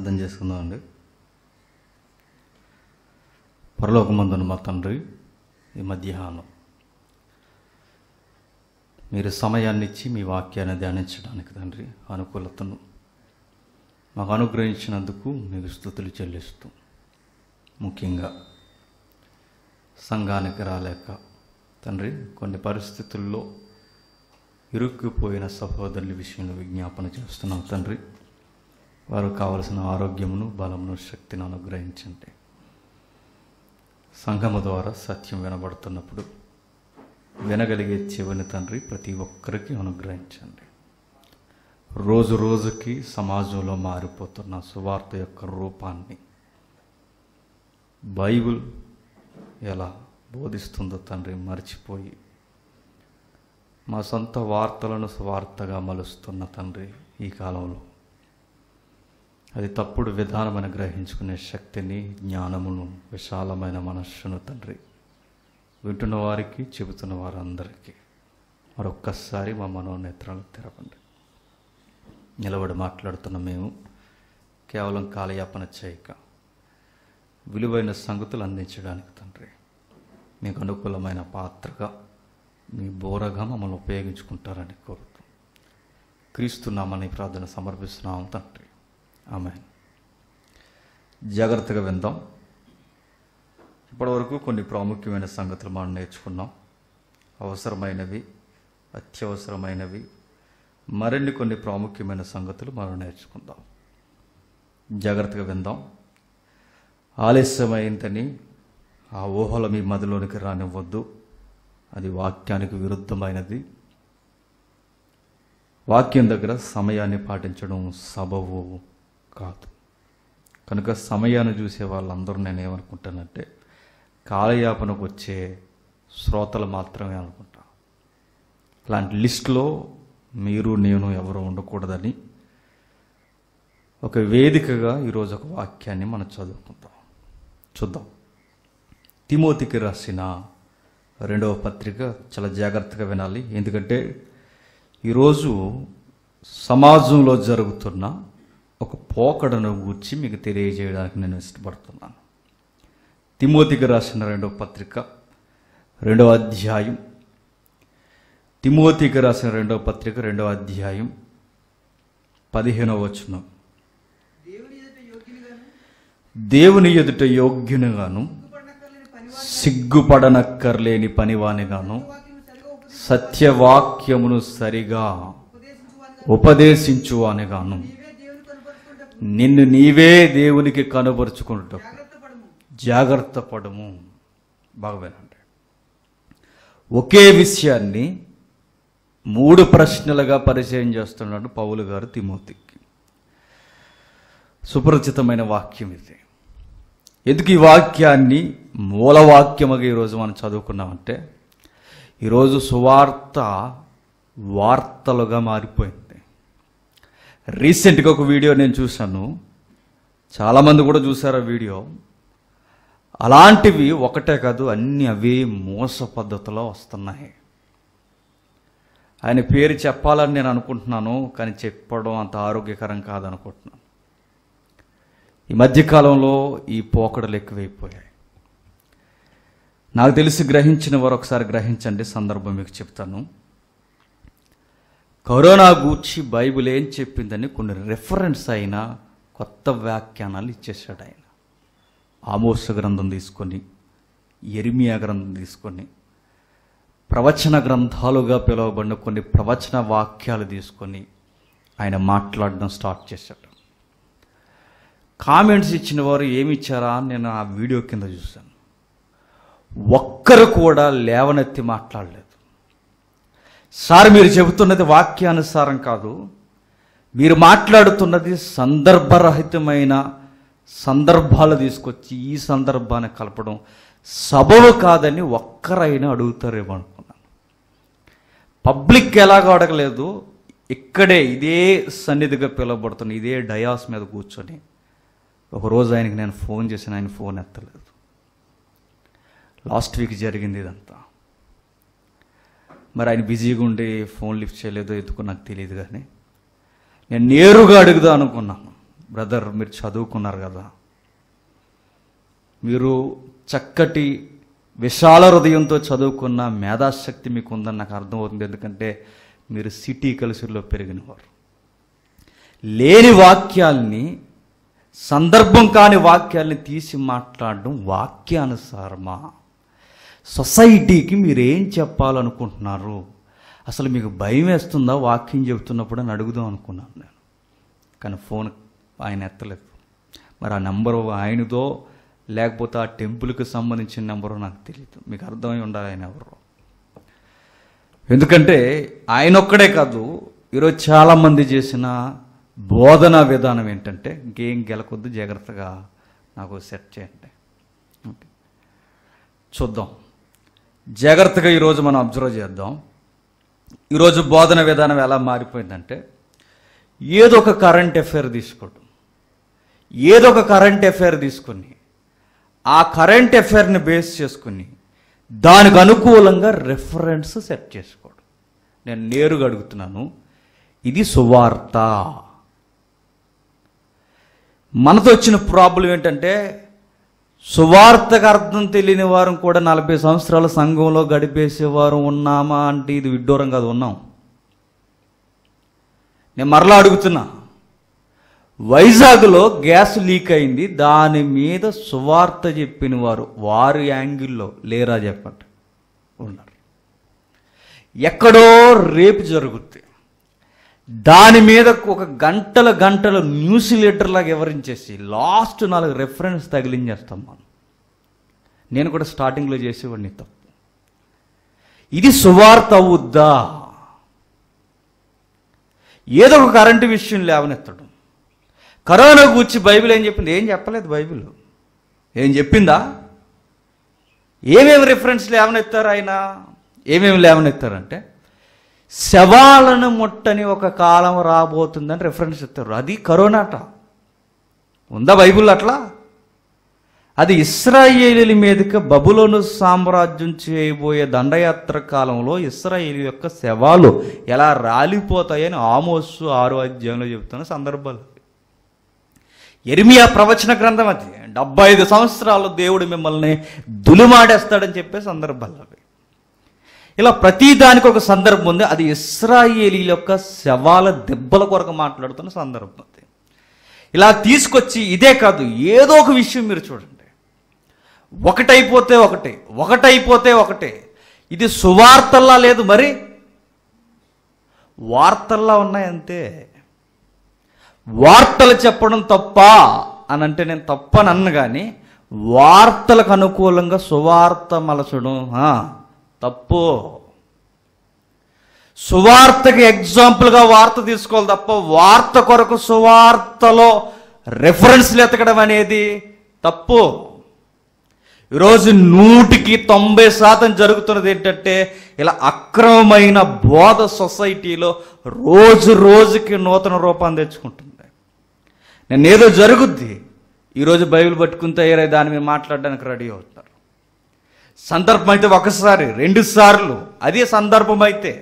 అర్థం చేసుకుందామండి పరలోకమందును మా తండ్రి ఈ మధ్యాహ్నం మీరు సమయాన్ని ఇచ్చి మీ వాక్యాన్ని ధ్యానించడానికి తండ్రి అనుకూలతను మాకు అనుగ్రహించినందుకు మీకు స్థుతులు చెల్లిస్తూ ముఖ్యంగా సంఘానికి రాలేక తండ్రి కొన్ని పరిస్థితుల్లో ఇరుక్కుపోయిన సహోదరుల విషయంలో విజ్ఞాపన చేస్తున్నాం తండ్రి వారు కావలసిన ఆరోగ్యమును బలమును శక్తిని అనుగ్రహించండి సంఘము ద్వారా సత్యం వినబడుతున్నప్పుడు వినగలిగే చెవిని తండ్రి ప్రతి ఒక్కరికి అనుగ్రహించండి రోజు రోజుకి సమాజంలో మారిపోతున్న సువార్త యొక్క రూపాన్ని బైబుల్ ఎలా బోధిస్తుందో తండ్రి మర్చిపోయి మా సొంత వార్తలను స్వార్థగా మలుస్తున్న తండ్రి ఈ కాలంలో అది తప్పుడు విధానమని గ్రహించుకునే శక్తిని జ్ఞానమును విశాలమైన మనస్సును తండ్రి వింటున్న వారికి చెబుతున్న వారందరికీ మరొక్కసారి మా మనోనేత్రాలు తెరవండి నిలబడి మాట్లాడుతున్న మేము కేవలం కాలయాపన చేయక విలువైన సంగతులు అందించడానికి తండ్రి మీకు అనుకూలమైన పాత్రగా మీ బోరగా మమ్మల్ని ఉపయోగించుకుంటారని కోరుతూ క్రీస్తున్నామని ప్రార్థన సమర్పిస్తున్నాము తండ్రి ఆమె జాగ్రత్తగా విందాం ఇప్పటివరకు కొన్ని ప్రాముఖ్యమైన సంగతులు మనం నేర్చుకున్నాం అవసరమైనవి అత్యవసరమైనవి మరిన్ని కొన్ని ప్రాముఖ్యమైన సంగతులు మనం నేర్చుకుందాం జాగ్రత్తగా విందాం ఆలస్యమైందని ఆ ఊహలు మీ మదిలోనికి రానివ్వద్దు అది వాక్యానికి విరుద్ధమైనది వాక్యం దగ్గర సమయాన్ని పాటించడం సబవు కాదు కనుక సమయాన్ని చూసే వాళ్ళందరూ నేను ఏమనుకుంటానంటే కాలయాపనకు వచ్చే శ్రోతలు మాత్రమే అనుకుంటాను అలాంటి లిస్టులో మీరు నేను ఎవరు ఉండకూడదని ఒక వేదికగా ఈరోజు ఒక వాక్యాన్ని మనం చదువుకుందాం చూద్దాం తిమోతికి రాసిన రెండవ పత్రిక చాలా జాగ్రత్తగా వినాలి ఎందుకంటే ఈరోజు సమాజంలో జరుగుతున్న ఒక పోకడను గూర్చి మీకు తెలియజేయడానికి నేను ఇష్టపడుతున్నాను తిమోతికి రాసిన రెండవ పత్రిక రెండవ అధ్యాయం తిమోతికి రాసిన రెండవ పత్రిక రెండవ అధ్యాయం పదిహేనవ వచనం దేవుని ఎదుట యోగ్యునిగాను సిగ్గుపడనక్కర్లేని పనివానిగాను సత్యవాక్యమును సరిగా ఉపదేశించువానిగాను గాను నిన్ను నీవే దేవునికి కనబరుచుకుంటావు జాగ్రత్త పడము బాగా వినండి ఒకే విషయాన్ని మూడు ప్రశ్నలుగా పరిచయం చేస్తున్నాడు పౌలు గారు తిమోతికి సుపరిచితమైన వాక్యం ఇది ఎందుకు ఈ వాక్యాన్ని మూలవాక్యముగా ఈరోజు మనం చదువుకున్నామంటే ఈరోజు సువార్త వార్తలుగా మారిపోయింది రీసెంట్గా ఒక వీడియో నేను చూశాను చాలామంది కూడా చూశారు ఆ వీడియో అలాంటివి ఒకటే కాదు అన్ని అవి మోస పద్ధతిలో వస్తున్నాయి ఆయన పేరు చెప్పాలని నేను అనుకుంటున్నాను కానీ చెప్పడం అంత ఆరోగ్యకరం కాదనుకుంటున్నాను ఈ మధ్యకాలంలో ఈ పోకడలు ఎక్కువైపోయాయి నాకు తెలిసి గ్రహించిన వారు ఒకసారి గ్రహించండి సందర్భం మీకు చెప్తాను కరోనా గూర్చి బైబుల్ ఏం చెప్పిందని కొన్ని రెఫరెన్స్ అయిన కొత్త వ్యాఖ్యానాలు ఇచ్చేసాడు ఆయన ఆమోస గ్రంథం తీసుకొని ఎరిమియా గ్రంథం తీసుకొని ప్రవచన గ్రంథాలుగా పిలువబడిన కొన్ని ప్రవచన వాక్యాలు తీసుకొని ఆయన మాట్లాడడం స్టార్ట్ చేశాడు కామెంట్స్ ఇచ్చిన వారు ఏమి ఇచ్చారా నేను ఆ వీడియో కింద చూశాను ఒక్కరు కూడా లేవనెత్తి మాట్లాడలేదు సార్ మీరు చెబుతున్నది వాక్యానుసారం కాదు మీరు మాట్లాడుతున్నది సందర్భరహితమైన సందర్భాలు తీసుకొచ్చి ఈ సందర్భాన్ని కలపడం సబవు కాదని ఒక్కరైనా అడుగుతారేమో అనుకున్నాను పబ్లిక్ ఎలాగో అడగలేదు ఇక్కడే ఇదే సన్నిధిగా పిలువబడుతుంది ఇదే డయాస్ మీద కూర్చొని ఒకరోజు ఆయనకి నేను ఫోన్ చేసిన ఆయన ఫోన్ ఎత్తలేదు లాస్ట్ వీక్ జరిగింది ఇదంతా మరి ఆయన బిజీగా ఉండి ఫోన్ లిఫ్ట్ చేయలేదో ఎందుకు నాకు తెలియదు కానీ నేను నేరుగా అడుగుదా అనుకున్నాను బ్రదర్ మీరు చదువుకున్నారు కదా మీరు చక్కటి విశాల హృదయంతో చదువుకున్న మేధాశక్తి మీకు ఉందని నాకు అర్థమవుతుంది ఎందుకంటే మీరు సిటీ కల్చర్లో పెరిగినవారు లేని వాక్యాల్ని సందర్భం కాని వాక్యాల్ని తీసి మాట్లాడడం వాక్యానుసారమా సొసైటీకి మీరు ఏం చెప్పాలనుకుంటున్నారు అసలు మీకు భయం వేస్తుందా వాక్యం చెబుతున్నప్పుడు అని అడుగుదాం అనుకున్నాను నేను కానీ ఫోన్ ఆయన ఎత్తలేదు మరి ఆ నెంబర్ ఆయనదో లేకపోతే ఆ టెంపుల్కి సంబంధించిన నెంబరు నాకు తెలియదు మీకు అర్థమై ఉండాలి ఆయన ఎవరు ఎందుకంటే ఆయన ఒక్కడే కాదు ఈరోజు చాలామంది చేసిన బోధన విధానం ఏంటంటే ఇంకేం గెలకొద్దు జాగ్రత్తగా నాకు సెట్ చేయండి చూద్దాం జాగ్రత్తగా ఈరోజు మనం అబ్జర్వ్ చేద్దాం ఈరోజు బోధన విధానం ఎలా మారిపోయిందంటే ఏదో ఒక కరెంట్ అఫేర్ తీసుకోవడం ఏదో ఒక కరెంట్ అఫేర్ తీసుకుని ఆ కరెంట్ అఫేర్ని బేస్ చేసుకుని దానికి అనుకూలంగా రెఫరెన్స్ సెట్ చేసుకోవడం నేను నేరుగా అడుగుతున్నాను ఇది సువార్త మనతో వచ్చిన ప్రాబ్లం ఏంటంటే సువార్తకు అర్థం తెలియని వారం కూడా నలభై సంవత్సరాల సంఘంలో గడిపేసేవారు ఉన్నామా అంటే ఇది విడ్డూరం కాదు ఉన్నాం నేను మరలా అడుగుతున్నా వైజాగ్లో గ్యాస్ లీక్ అయింది దాని మీద సువార్త చెప్పిన వారు వారి యాంగిల్లో లేరా చెప్పండి ఉన్నారు ఎక్కడో రేపు జరుగుతుంది దాని మీద ఒక గంటల గంటల న్యూస్ లెటర్ లాగా వివరించేసి లాస్ట్ నాలుగు రెఫరెన్స్ తగిలించేస్తాం మనం నేను కూడా స్టార్టింగ్లో చేసేవాడిని తప్పు ఇది సువార్త అవుద్దా ఏదో ఒక కరెంటు విషయం లేవనెత్తడం కరోనా గురించి బైబిల్ ఏం చెప్పింది ఏం చెప్పలేదు బైబిల్ ఏం చెప్పిందా ఏమేమి రిఫరెన్స్ లేవనెత్తారు ఆయన ఏమేమి లేవనెత్తారంటే శవాలను ముట్టని ఒక కాలం రాబోతుందని రిఫరెన్స్ ఇస్తారు అది కరోనాట ఉందా బైబుల్ అట్లా అది ఇస్రాయేలీల మీదకి బబులోను సామ్రాజ్యం చేయబోయే దండయాత్ర కాలంలో ఇస్రాయేలీ యొక్క శవాలు ఎలా రాలిపోతాయని ఆమోసు ఆరు అధ్యాయంలో చెబుతున్న సందర్భాలు ఎరిమియా ప్రవచన గ్రంథం అది డెబ్బై ఐదు సంవత్సరాలు దేవుడు మిమ్మల్ని దులుమాడేస్తాడని చెప్పే సందర్భాలు అవి ఇలా ప్రతి దానికి ఒక సందర్భం ఉంది అది ఇస్రాయేలీ యొక్క శవాల దెబ్బల కొరకు మాట్లాడుతున్న సందర్భం ఉంది ఇలా తీసుకొచ్చి ఇదే కాదు ఏదో ఒక విషయం మీరు చూడండి ఒకటైపోతే ఒకటే ఒకటైపోతే ఒకటే ఇది సువార్తల్లా లేదు మరి వార్తల్లా ఉన్నాయంతే వార్తలు చెప్పడం తప్ప అని అంటే నేను తప్పనన్ను కానీ వార్తలకు అనుకూలంగా సువార్త మలచడం తప్పు సువార్తకి ఎగ్జాంపుల్గా వార్త తీసుకోవాలి తప్ప వార్త కొరకు సువార్తలో రెఫరెన్స్లు ఎతకడం అనేది తప్పు ఈరోజు నూటికి తొంభై శాతం జరుగుతున్నది ఏంటంటే ఇలా అక్రమమైన బోధ సొసైటీలో రోజు రోజుకి నూతన రూపాన్ని తెచ్చుకుంటుంది నేను ఏదో జరుగుద్ది ఈరోజు బైబిల్ పట్టుకుంటే ఏరే దాని మీద మాట్లాడడానికి రెడీ అవుతుంది సందర్భం అయితే ఒకసారి రెండు సార్లు అదే సందర్భం అయితే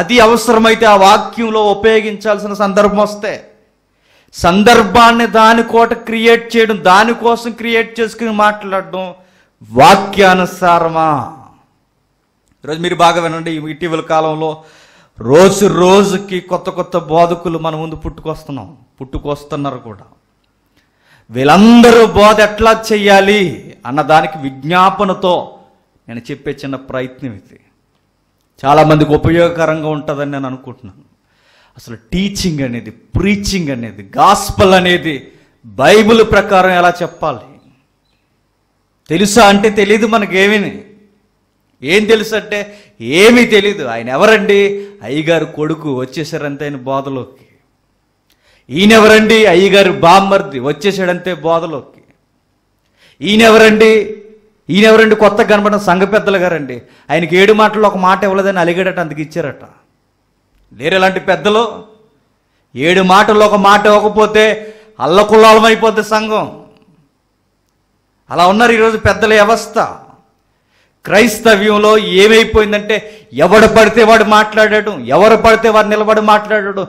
అది అవసరమైతే ఆ వాక్యంలో ఉపయోగించాల్సిన సందర్భం వస్తే సందర్భాన్ని దాని కోట క్రియేట్ చేయడం దానికోసం క్రియేట్ చేసుకుని మాట్లాడడం వాక్యానుసారమా ఈరోజు మీరు బాగా వినండి ఇటీవల కాలంలో రోజు రోజుకి కొత్త కొత్త బోధకులు మన ముందు పుట్టుకొస్తున్నాం పుట్టుకొస్తున్నారు కూడా వీళ్ళందరూ బోధ ఎట్లా చెయ్యాలి అన్నదానికి విజ్ఞాపనతో నేను చెప్పే చిన్న ప్రయత్నం ఇది చాలామందికి ఉపయోగకరంగా ఉంటుందని నేను అనుకుంటున్నాను అసలు టీచింగ్ అనేది ప్రీచింగ్ అనేది గాస్పల్ అనేది బైబిల్ ప్రకారం ఎలా చెప్పాలి తెలుసా అంటే తెలియదు మనకేమీ ఏం తెలుసు అంటే ఏమీ తెలీదు ఆయన ఎవరండి అయ్యగారు కొడుకు వచ్చేసారంతే ఆయన బోధలోకి ఈయనెవరండి అయ్యగారు బామ్మర్ది వచ్చేసాడంతే బోధలోకి ఈయనెవరండి ఈయనెవరండి కొత్తగా కనపడిన సంఘ పెద్దలు గారండి ఆయనకి ఏడు మాటలు ఒక మాట ఇవ్వలేదని అలిగాడట అందుకు ఇచ్చారట లేరు ఇలాంటి పెద్దలు ఏడు మాటలు ఒక మాట ఇవ్వకపోతే అల్లకుల్లాలం అయిపోద్ది సంఘం అలా ఉన్నారు ఈరోజు పెద్దల వ్యవస్థ క్రైస్తవ్యంలో ఏమైపోయిందంటే ఎవడు పడితే వాడు మాట్లాడాడు ఎవరు పడితే వారు నిలబడి మాట్లాడటం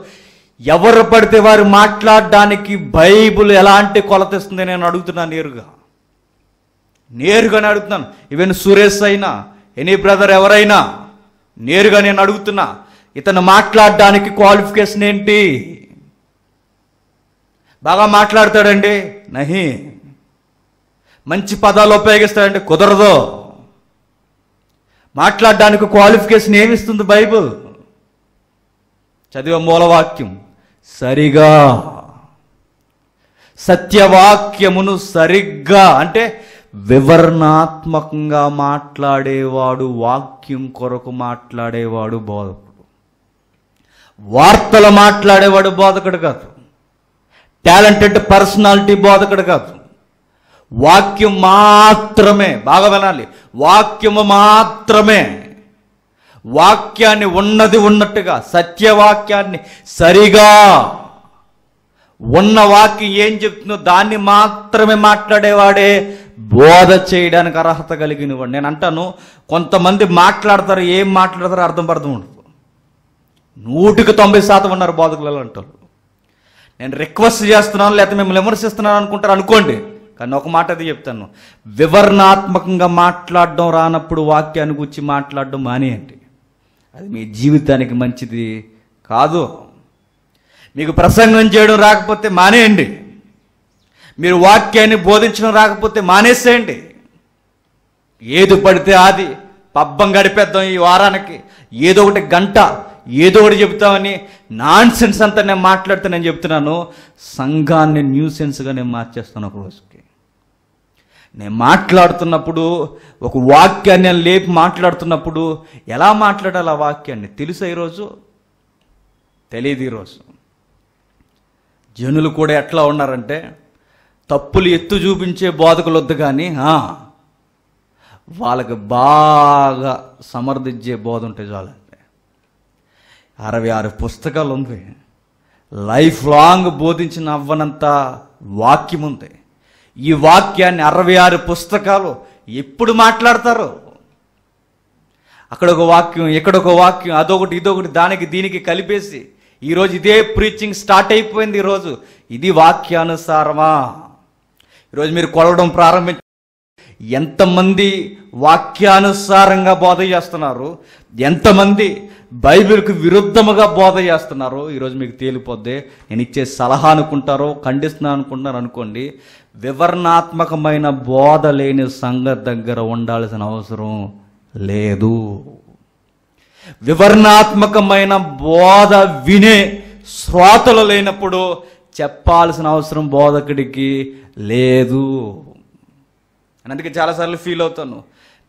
ఎవరు పడితే వారు మాట్లాడడానికి బైబుల్ ఎలాంటి ఇస్తుంది నేను అడుగుతున్నాను నేరుగా నేరుగా అడుగుతున్నాను ఈవెన్ సురేష్ అయినా ఎనీ బ్రదర్ ఎవరైనా నేరుగా నేను అడుగుతున్నా ఇతను మాట్లాడడానికి క్వాలిఫికేషన్ ఏంటి బాగా మాట్లాడతాడండి నహి మంచి పదాలు ఉపయోగిస్తాడంటే కుదరదు మాట్లాడడానికి క్వాలిఫికేషన్ ఏమిస్తుంది బైబుల్ చదివే మూలవాక్యం సరిగా సత్యవాక్యమును సరిగ్గా అంటే వివరణాత్మకంగా మాట్లాడేవాడు వాక్యం కొరకు మాట్లాడేవాడు బోధకుడు వార్తలు మాట్లాడేవాడు బోధకుడు కాదు టాలెంటెడ్ పర్సనాలిటీ బోధకుడు కాదు వాక్యం మాత్రమే బాగా వినాలి వాక్యము మాత్రమే వాక్యాన్ని ఉన్నది ఉన్నట్టుగా సత్యవాక్యాన్ని సరిగా ఉన్న వాక్యం ఏం చెప్తుందో దాన్ని మాత్రమే మాట్లాడేవాడే బోధ చేయడానికి అర్హత కలిగిన వాడు నేను అంటాను కొంతమంది మాట్లాడతారు ఏం మాట్లాడతారో అర్థం పర్థం ఉండదు నూటికి తొంభై శాతం ఉన్నారు బోధకులు అంటారు నేను రిక్వెస్ట్ చేస్తున్నాను లేకపోతే మిమ్మల్ని విమర్శిస్తున్నాను అనుకుంటారు అనుకోండి కానీ ఒక మాట అది చెప్తాను వివరణాత్మకంగా మాట్లాడడం రానప్పుడు వాక్యాన్ని గురించి మాట్లాడడం మానేయండి అది మీ జీవితానికి మంచిది కాదు మీకు ప్రసంగం చేయడం రాకపోతే మానేయండి మీరు వాక్యాన్ని బోధించడం రాకపోతే మానేసేయండి ఏది పడితే అది పబ్బం గడిపేద్దాం ఈ వారానికి ఏదో ఒకటి గంట ఏదో ఒకటి చెప్తామని నాన్ సెన్స్ అంతా నేను మాట్లాడితే నేను చెప్తున్నాను సంఘాన్ని న్యూ సెన్స్గా నేను మార్చేస్తాను ఒక రోజుకి నేను మాట్లాడుతున్నప్పుడు ఒక వాక్యాన్ని నేను లేపి మాట్లాడుతున్నప్పుడు ఎలా మాట్లాడాలి ఆ వాక్యాన్ని తెలుసా ఈరోజు తెలియదు ఈరోజు జనులు కూడా ఎట్లా ఉన్నారంటే తప్పులు ఎత్తు చూపించే బోధకులొద్దు కానీ వాళ్ళకి బాగా సమర్థించే బోధ ఉంటే చాలండి అరవై ఆరు పుస్తకాలు ఉంది లైఫ్ లాంగ్ బోధించిన అవ్వనంత వాక్యం ఉంది ఈ వాక్యాన్ని అరవై ఆరు పుస్తకాలు ఎప్పుడు మాట్లాడతారు అక్కడొక వాక్యం ఇక్కడొక వాక్యం అదొకటి ఇదొకటి దానికి దీనికి కలిపేసి ఈరోజు ఇదే ప్రీచింగ్ స్టార్ట్ అయిపోయింది ఈరోజు ఇది వాక్యానుసారమా ఈరోజు మీరు కొలవడం ప్రారంభించ ఎంతమంది వాక్యానుసారంగా బోధ చేస్తున్నారు ఎంతమంది బైబిల్కు విరుద్ధముగా బోధ చేస్తున్నారో ఈరోజు మీకు తేలిపోద్ది నేను ఇచ్చే సలహా అనుకుంటారో ఖండిస్తున్నా అనుకుంటున్నారు అనుకోండి వివరణాత్మకమైన బోధ లేని సంగతి దగ్గర ఉండాల్సిన అవసరం లేదు వివరణాత్మకమైన బోధ వినే శ్రోతలు లేనప్పుడు చెప్పాల్సిన అవసరం బోధకుడికి లేదు అని అందుకే చాలాసార్లు ఫీల్ అవుతాను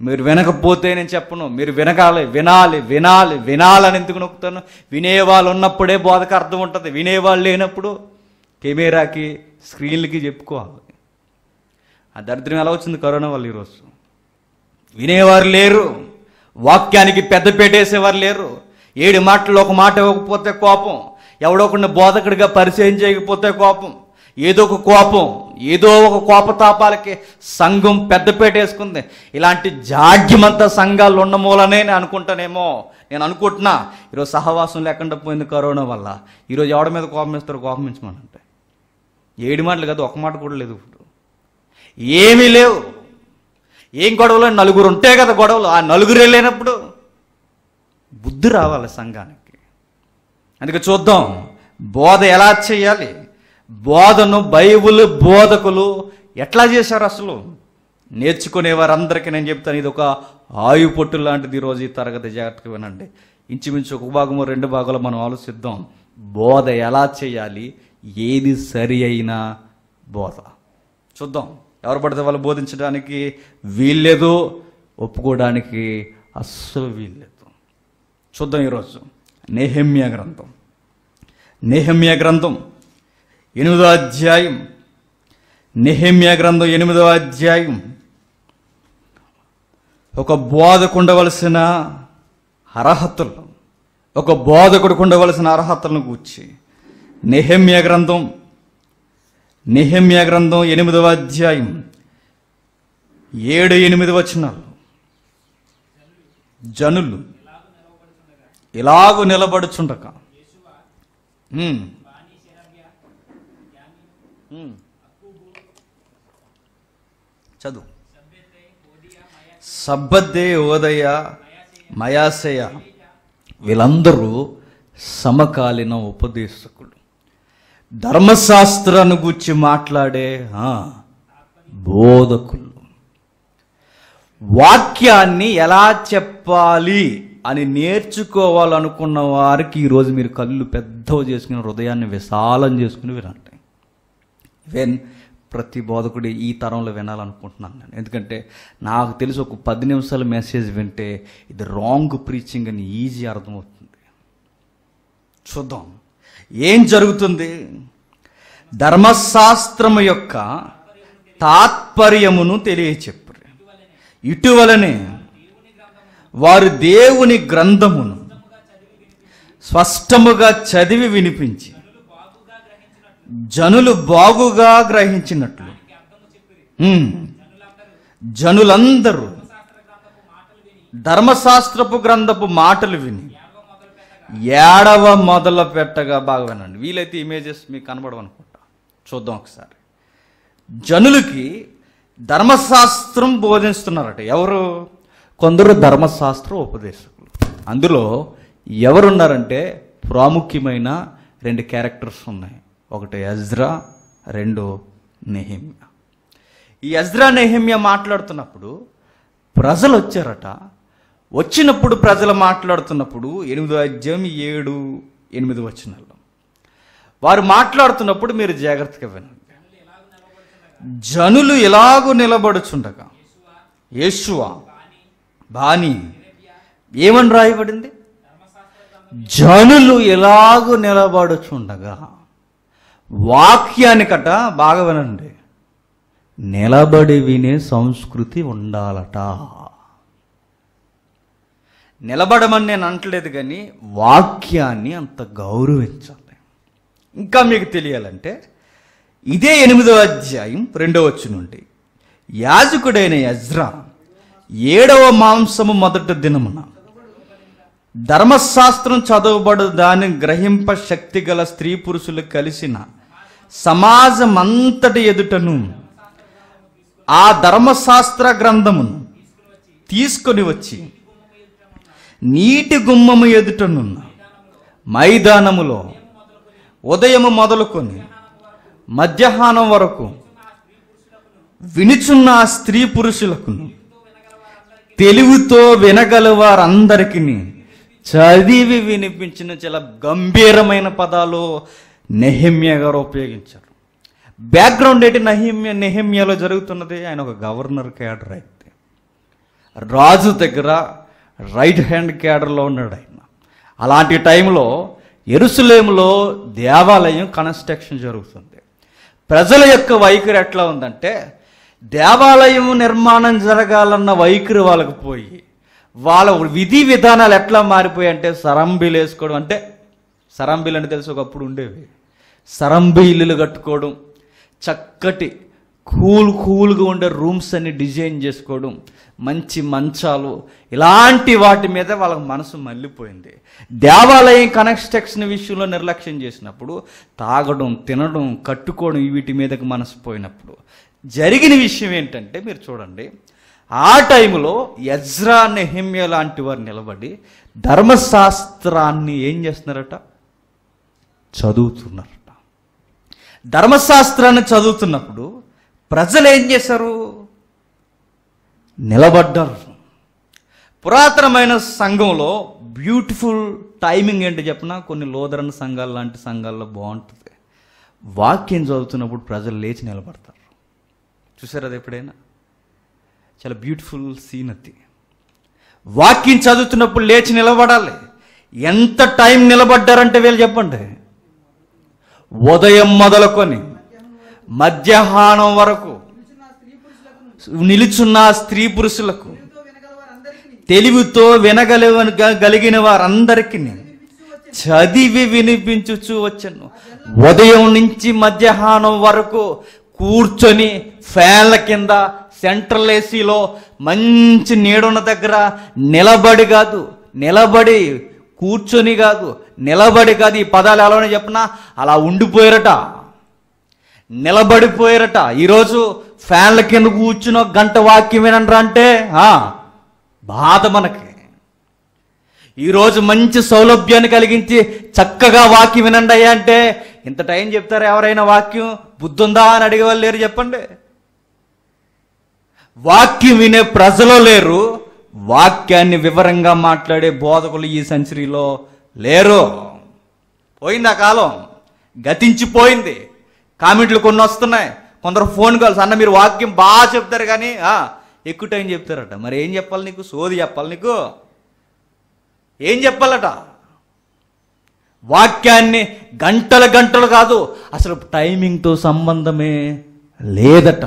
మీరు వినకపోతే నేను చెప్పను మీరు వినకాలి వినాలి వినాలి వినాలని ఎందుకు నొక్కుతాను వినేవాళ్ళు ఉన్నప్పుడే బోధకు అర్థం ఉంటుంది వినేవాళ్ళు లేనప్పుడు కెమెరాకి స్క్రీన్లకి చెప్పుకోవాలి ఆ దరిద్రం ఎలా వచ్చింది కరోనా వల్ల ఈరోజు వినేవారు లేరు వాక్యానికి పెద్ద పెట్టేసేవారు లేరు ఏడు మాటలు ఒక మాట ఇవ్వకపోతే కోపం ఎవడొకడిని బోధకుడిగా పరిచయం చేయకపోతే కోపం ఏదో ఒక కోపం ఏదో ఒక కోపతాపాలకి సంఘం పెద్దపేట వేసుకుంది ఇలాంటి జాగ్యమంత సంఘాలు ఉన్న మూలనే నేను అనుకుంటానేమో నేను అనుకుంటున్నా ఈరోజు సహవాసం లేకుండా పోయింది కరోనా వల్ల ఈరోజు ఎవడి మీద కోపం ఇస్తారు కోపం ఇచ్చమనంటే ఏడు మాటలు కాదు ఒక మాట కూడా లేదు ఇప్పుడు ఏమీ లేవు ఏం గొడవలు నలుగురు ఉంటే కదా గొడవలు ఆ నలుగురే లేనప్పుడు బుద్ధి రావాలి సంఘానికి అందుకే చూద్దాం బోధ ఎలా చేయాలి బోధను బైబుల్ బోధకులు ఎట్లా చేశారు అసలు నేర్చుకునే వారందరికీ నేను చెప్తాను ఇది ఒక ఆయు పొట్టు లాంటిది ఈరోజు ఈ తరగతి జాగ్రత్తగా వినండి ఇంచుమించు ఒక భాగము రెండు భాగాలు మనం ఆలోచిద్దాం బోధ ఎలా చేయాలి ఏది సరి అయిన బోధ చూద్దాం ఎవరు పడితే వాళ్ళు బోధించడానికి వీల్లేదు ఒప్పుకోవడానికి అస్సలు వీల్లేదు చూద్దాం ఈరోజు నేహమ్య గ్రంథం నేహమ్య గ్రంథం ఎనిమిదో అధ్యాయం నిహమ్య గ్రంథం ఎనిమిదో అధ్యాయం ఒక బోధకు ఉండవలసిన అర్హతలు ఒక బోధకుడికి ఉండవలసిన అర్హతలను కూర్చి నిహమ్య గ్రంథం నిహమ్య గ్రంథం ఎనిమిదవ అధ్యాయం ఏడు ఎనిమిది వచనాలు జనులు ఇలాగు నిలబడుచుండక Hmm. చదువు సబ్బద్దే ఓదయ మయాశయ వీళ్ళందరూ సమకాలీన ఉపదేశకులు ధర్మశాస్త్రాన్ని గుర్చి మాట్లాడే బోధకులు వాక్యాన్ని ఎలా చెప్పాలి అని నేర్చుకోవాలనుకున్న వారికి ఈరోజు మీరు కళ్ళు పెద్దవి చేసుకుని హృదయాన్ని విశాలం చేసుకుని వినండి వెన్ ప్రతి బోధకుడు ఈ తరంలో వినాలనుకుంటున్నాను నేను ఎందుకంటే నాకు తెలిసి ఒక పది నిమిషాల మెసేజ్ వింటే ఇది రాంగ్ ప్రీచింగ్ అని ఈజీ అర్థమవుతుంది చూద్దాం ఏం జరుగుతుంది ధర్మశాస్త్రము యొక్క తాత్పర్యమును తెలియచెప్పు ఇటీవలనే వారు దేవుని గ్రంథమును స్పష్టముగా చదివి వినిపించి జనులు బాగుగా గ్రహించినట్లు జనులందరూ ధర్మశాస్త్రపు గ్రంథపు మాటలు విని ఏడవ మొదలు పెట్టగా బాగా వినండి వీలైతే ఇమేజెస్ మీకు కనబడవనుకుంటా చూద్దాం ఒకసారి జనులకి ధర్మశాస్త్రం బోధిస్తున్నారట ఎవరు కొందరు ధర్మశాస్త్ర ఉపదేశకులు అందులో ఎవరున్నారంటే ప్రాముఖ్యమైన రెండు క్యారెక్టర్స్ ఉన్నాయి ఒకటి ఎజ్రా రెండు నెహిమ్య ఈ ఎజ్రా నెహిమ్య మాట్లాడుతున్నప్పుడు ప్రజలు వచ్చారట వచ్చినప్పుడు ప్రజలు మాట్లాడుతున్నప్పుడు ఎనిమిదో అధ్యాయం ఏడు ఎనిమిది వచనాల్లో వారు మాట్లాడుతున్నప్పుడు మీరు జాగ్రత్తగా వినండి జనులు ఎలాగో నిలబడుచుండగా యేసువా బాణి ఏమని రాయబడింది జనులు ఎలాగో నిలబడుచుండగా వాక్యానికట బాగా వినండి నిలబడి వినే సంస్కృతి ఉండాలట నిలబడమని నేను అంటలేదు కానీ వాక్యాన్ని అంత గౌరవించాలి ఇంకా మీకు తెలియాలంటే ఇదే ఎనిమిదవ అధ్యాయం రెండవ వచ్చి నుండి యాజకుడైన యజ్రా ఏడవ మాంసము మొదటి దినమున ధర్మశాస్త్రం చదవబడు దాన్ని గ్రహింప శక్తి గల స్త్రీ పురుషులు కలిసిన సమాజం అంతటి ఎదుటను ఆ ధర్మశాస్త్ర గ్రంథమును తీసుకొని వచ్చి నీటి గుమ్మము ఎదుటనున్న మైదానములో ఉదయము మొదలుకొని మధ్యాహ్నం వరకు వినుచున్న స్త్రీ పురుషులకు తెలివితో వినగల వారందరికీ చదివి వినిపించిన చాలా గంభీరమైన పదాలు నెహిమ్య గారు ఉపయోగించారు బ్యాక్గ్రౌండ్ ఏంటి నహిమ్య నెహిమ్యలో జరుగుతున్నది ఆయన ఒక గవర్నర్ క్యాడర్ అయితే రాజు దగ్గర రైట్ హ్యాండ్ క్యాడర్లో ఉన్నాడు ఆయన అలాంటి టైంలో ఎరుసలేములో దేవాలయం కన్స్ట్రక్షన్ జరుగుతుంది ప్రజల యొక్క వైఖరి ఎట్లా ఉందంటే దేవాలయం నిర్మాణం జరగాలన్న వైఖరి వాళ్ళకు పోయి వాళ్ళ విధి విధానాలు ఎట్లా మారిపోయాయి అంటే సరంబిలు వేసుకోవడం అంటే సరంబిల్ అని తెలిసి ఒకప్పుడు ఉండేవి సరంబి ఇల్లులు కట్టుకోవడం చక్కటి కూల్ కూల్గా ఉండే రూమ్స్ అన్ని డిజైన్ చేసుకోవడం మంచి మంచాలు ఇలాంటి వాటి మీద వాళ్ళకి మనసు మళ్ళీపోయింది దేవాలయం కన్స్ట్రక్షన్ విషయంలో నిర్లక్ష్యం చేసినప్పుడు తాగడం తినడం కట్టుకోవడం వీటి మీదకి మనసు పోయినప్పుడు జరిగిన విషయం ఏంటంటే మీరు చూడండి ఆ టైంలో యజ్రా నెహిమ్య లాంటి వారు నిలబడి ధర్మశాస్త్రాన్ని ఏం చేస్తున్నారట చదువుతున్నారు ధర్మశాస్త్రాన్ని చదువుతున్నప్పుడు ప్రజలు ఏం చేశారు నిలబడ్డారు పురాతనమైన సంఘంలో బ్యూటిఫుల్ టైమింగ్ ఏంటి చెప్పినా కొన్ని లోదరణ సంఘాలు లాంటి సంఘాల్లో బాగుంటుంది వాక్యం చదువుతున్నప్పుడు ప్రజలు లేచి నిలబడతారు చూసారు అది ఎప్పుడైనా చాలా బ్యూటిఫుల్ సీన్ అది వాక్యం చదువుతున్నప్పుడు లేచి నిలబడాలి ఎంత టైం నిలబడ్డారంటే వీళ్ళు చెప్పండి ఉదయం మొదలుకొని మధ్యాహ్నం వరకు నిలుచున్న స్త్రీ పురుషులకు తెలివితో వినగలివ కలిగిన వారందరికీ చదివి వినిపించుచూ వచ్చాను ఉదయం నుంచి మధ్యాహ్నం వరకు కూర్చొని ఫ్యాన్ల కింద సెంట్రల్ ఏసీలో మంచి నీడున్న దగ్గర నిలబడి కాదు నిలబడి కూర్చొని కాదు నిలబడి కాదు ఈ పదాలు ఎలా చెప్పినా అలా ఉండిపోయారట నిలబడిపోయారట ఈరోజు ఫ్యాన్ల కింద కూర్చున్న గంట వాక్యం వినరా అంటే బాధ మనకి ఈరోజు మంచి సౌలభ్యాన్ని కలిగించి చక్కగా వాక్యం వినండి అయ్యా అంటే ఇంత టైం చెప్తారు ఎవరైనా వాక్యం బుద్ధుందా అని అడిగే వాళ్ళు లేరు చెప్పండి వాక్యం వినే ప్రజలు లేరు వాక్యాన్ని వివరంగా మాట్లాడే బోధకులు ఈ సెంచరీలో లేరు పోయింది ఆ కాలం గతించిపోయింది కామెంట్లు కొన్ని వస్తున్నాయి కొందరు ఫోన్ కాల్స్ అన్న మీరు వాక్యం బాగా చెప్తారు కానీ ఎక్కువ టైం చెప్తారట మరి ఏం చెప్పాలి నీకు సోది చెప్పాలి నీకు ఏం చెప్పాలట వాక్యాన్ని గంటల గంటలు కాదు అసలు టైమింగ్తో సంబంధమే లేదట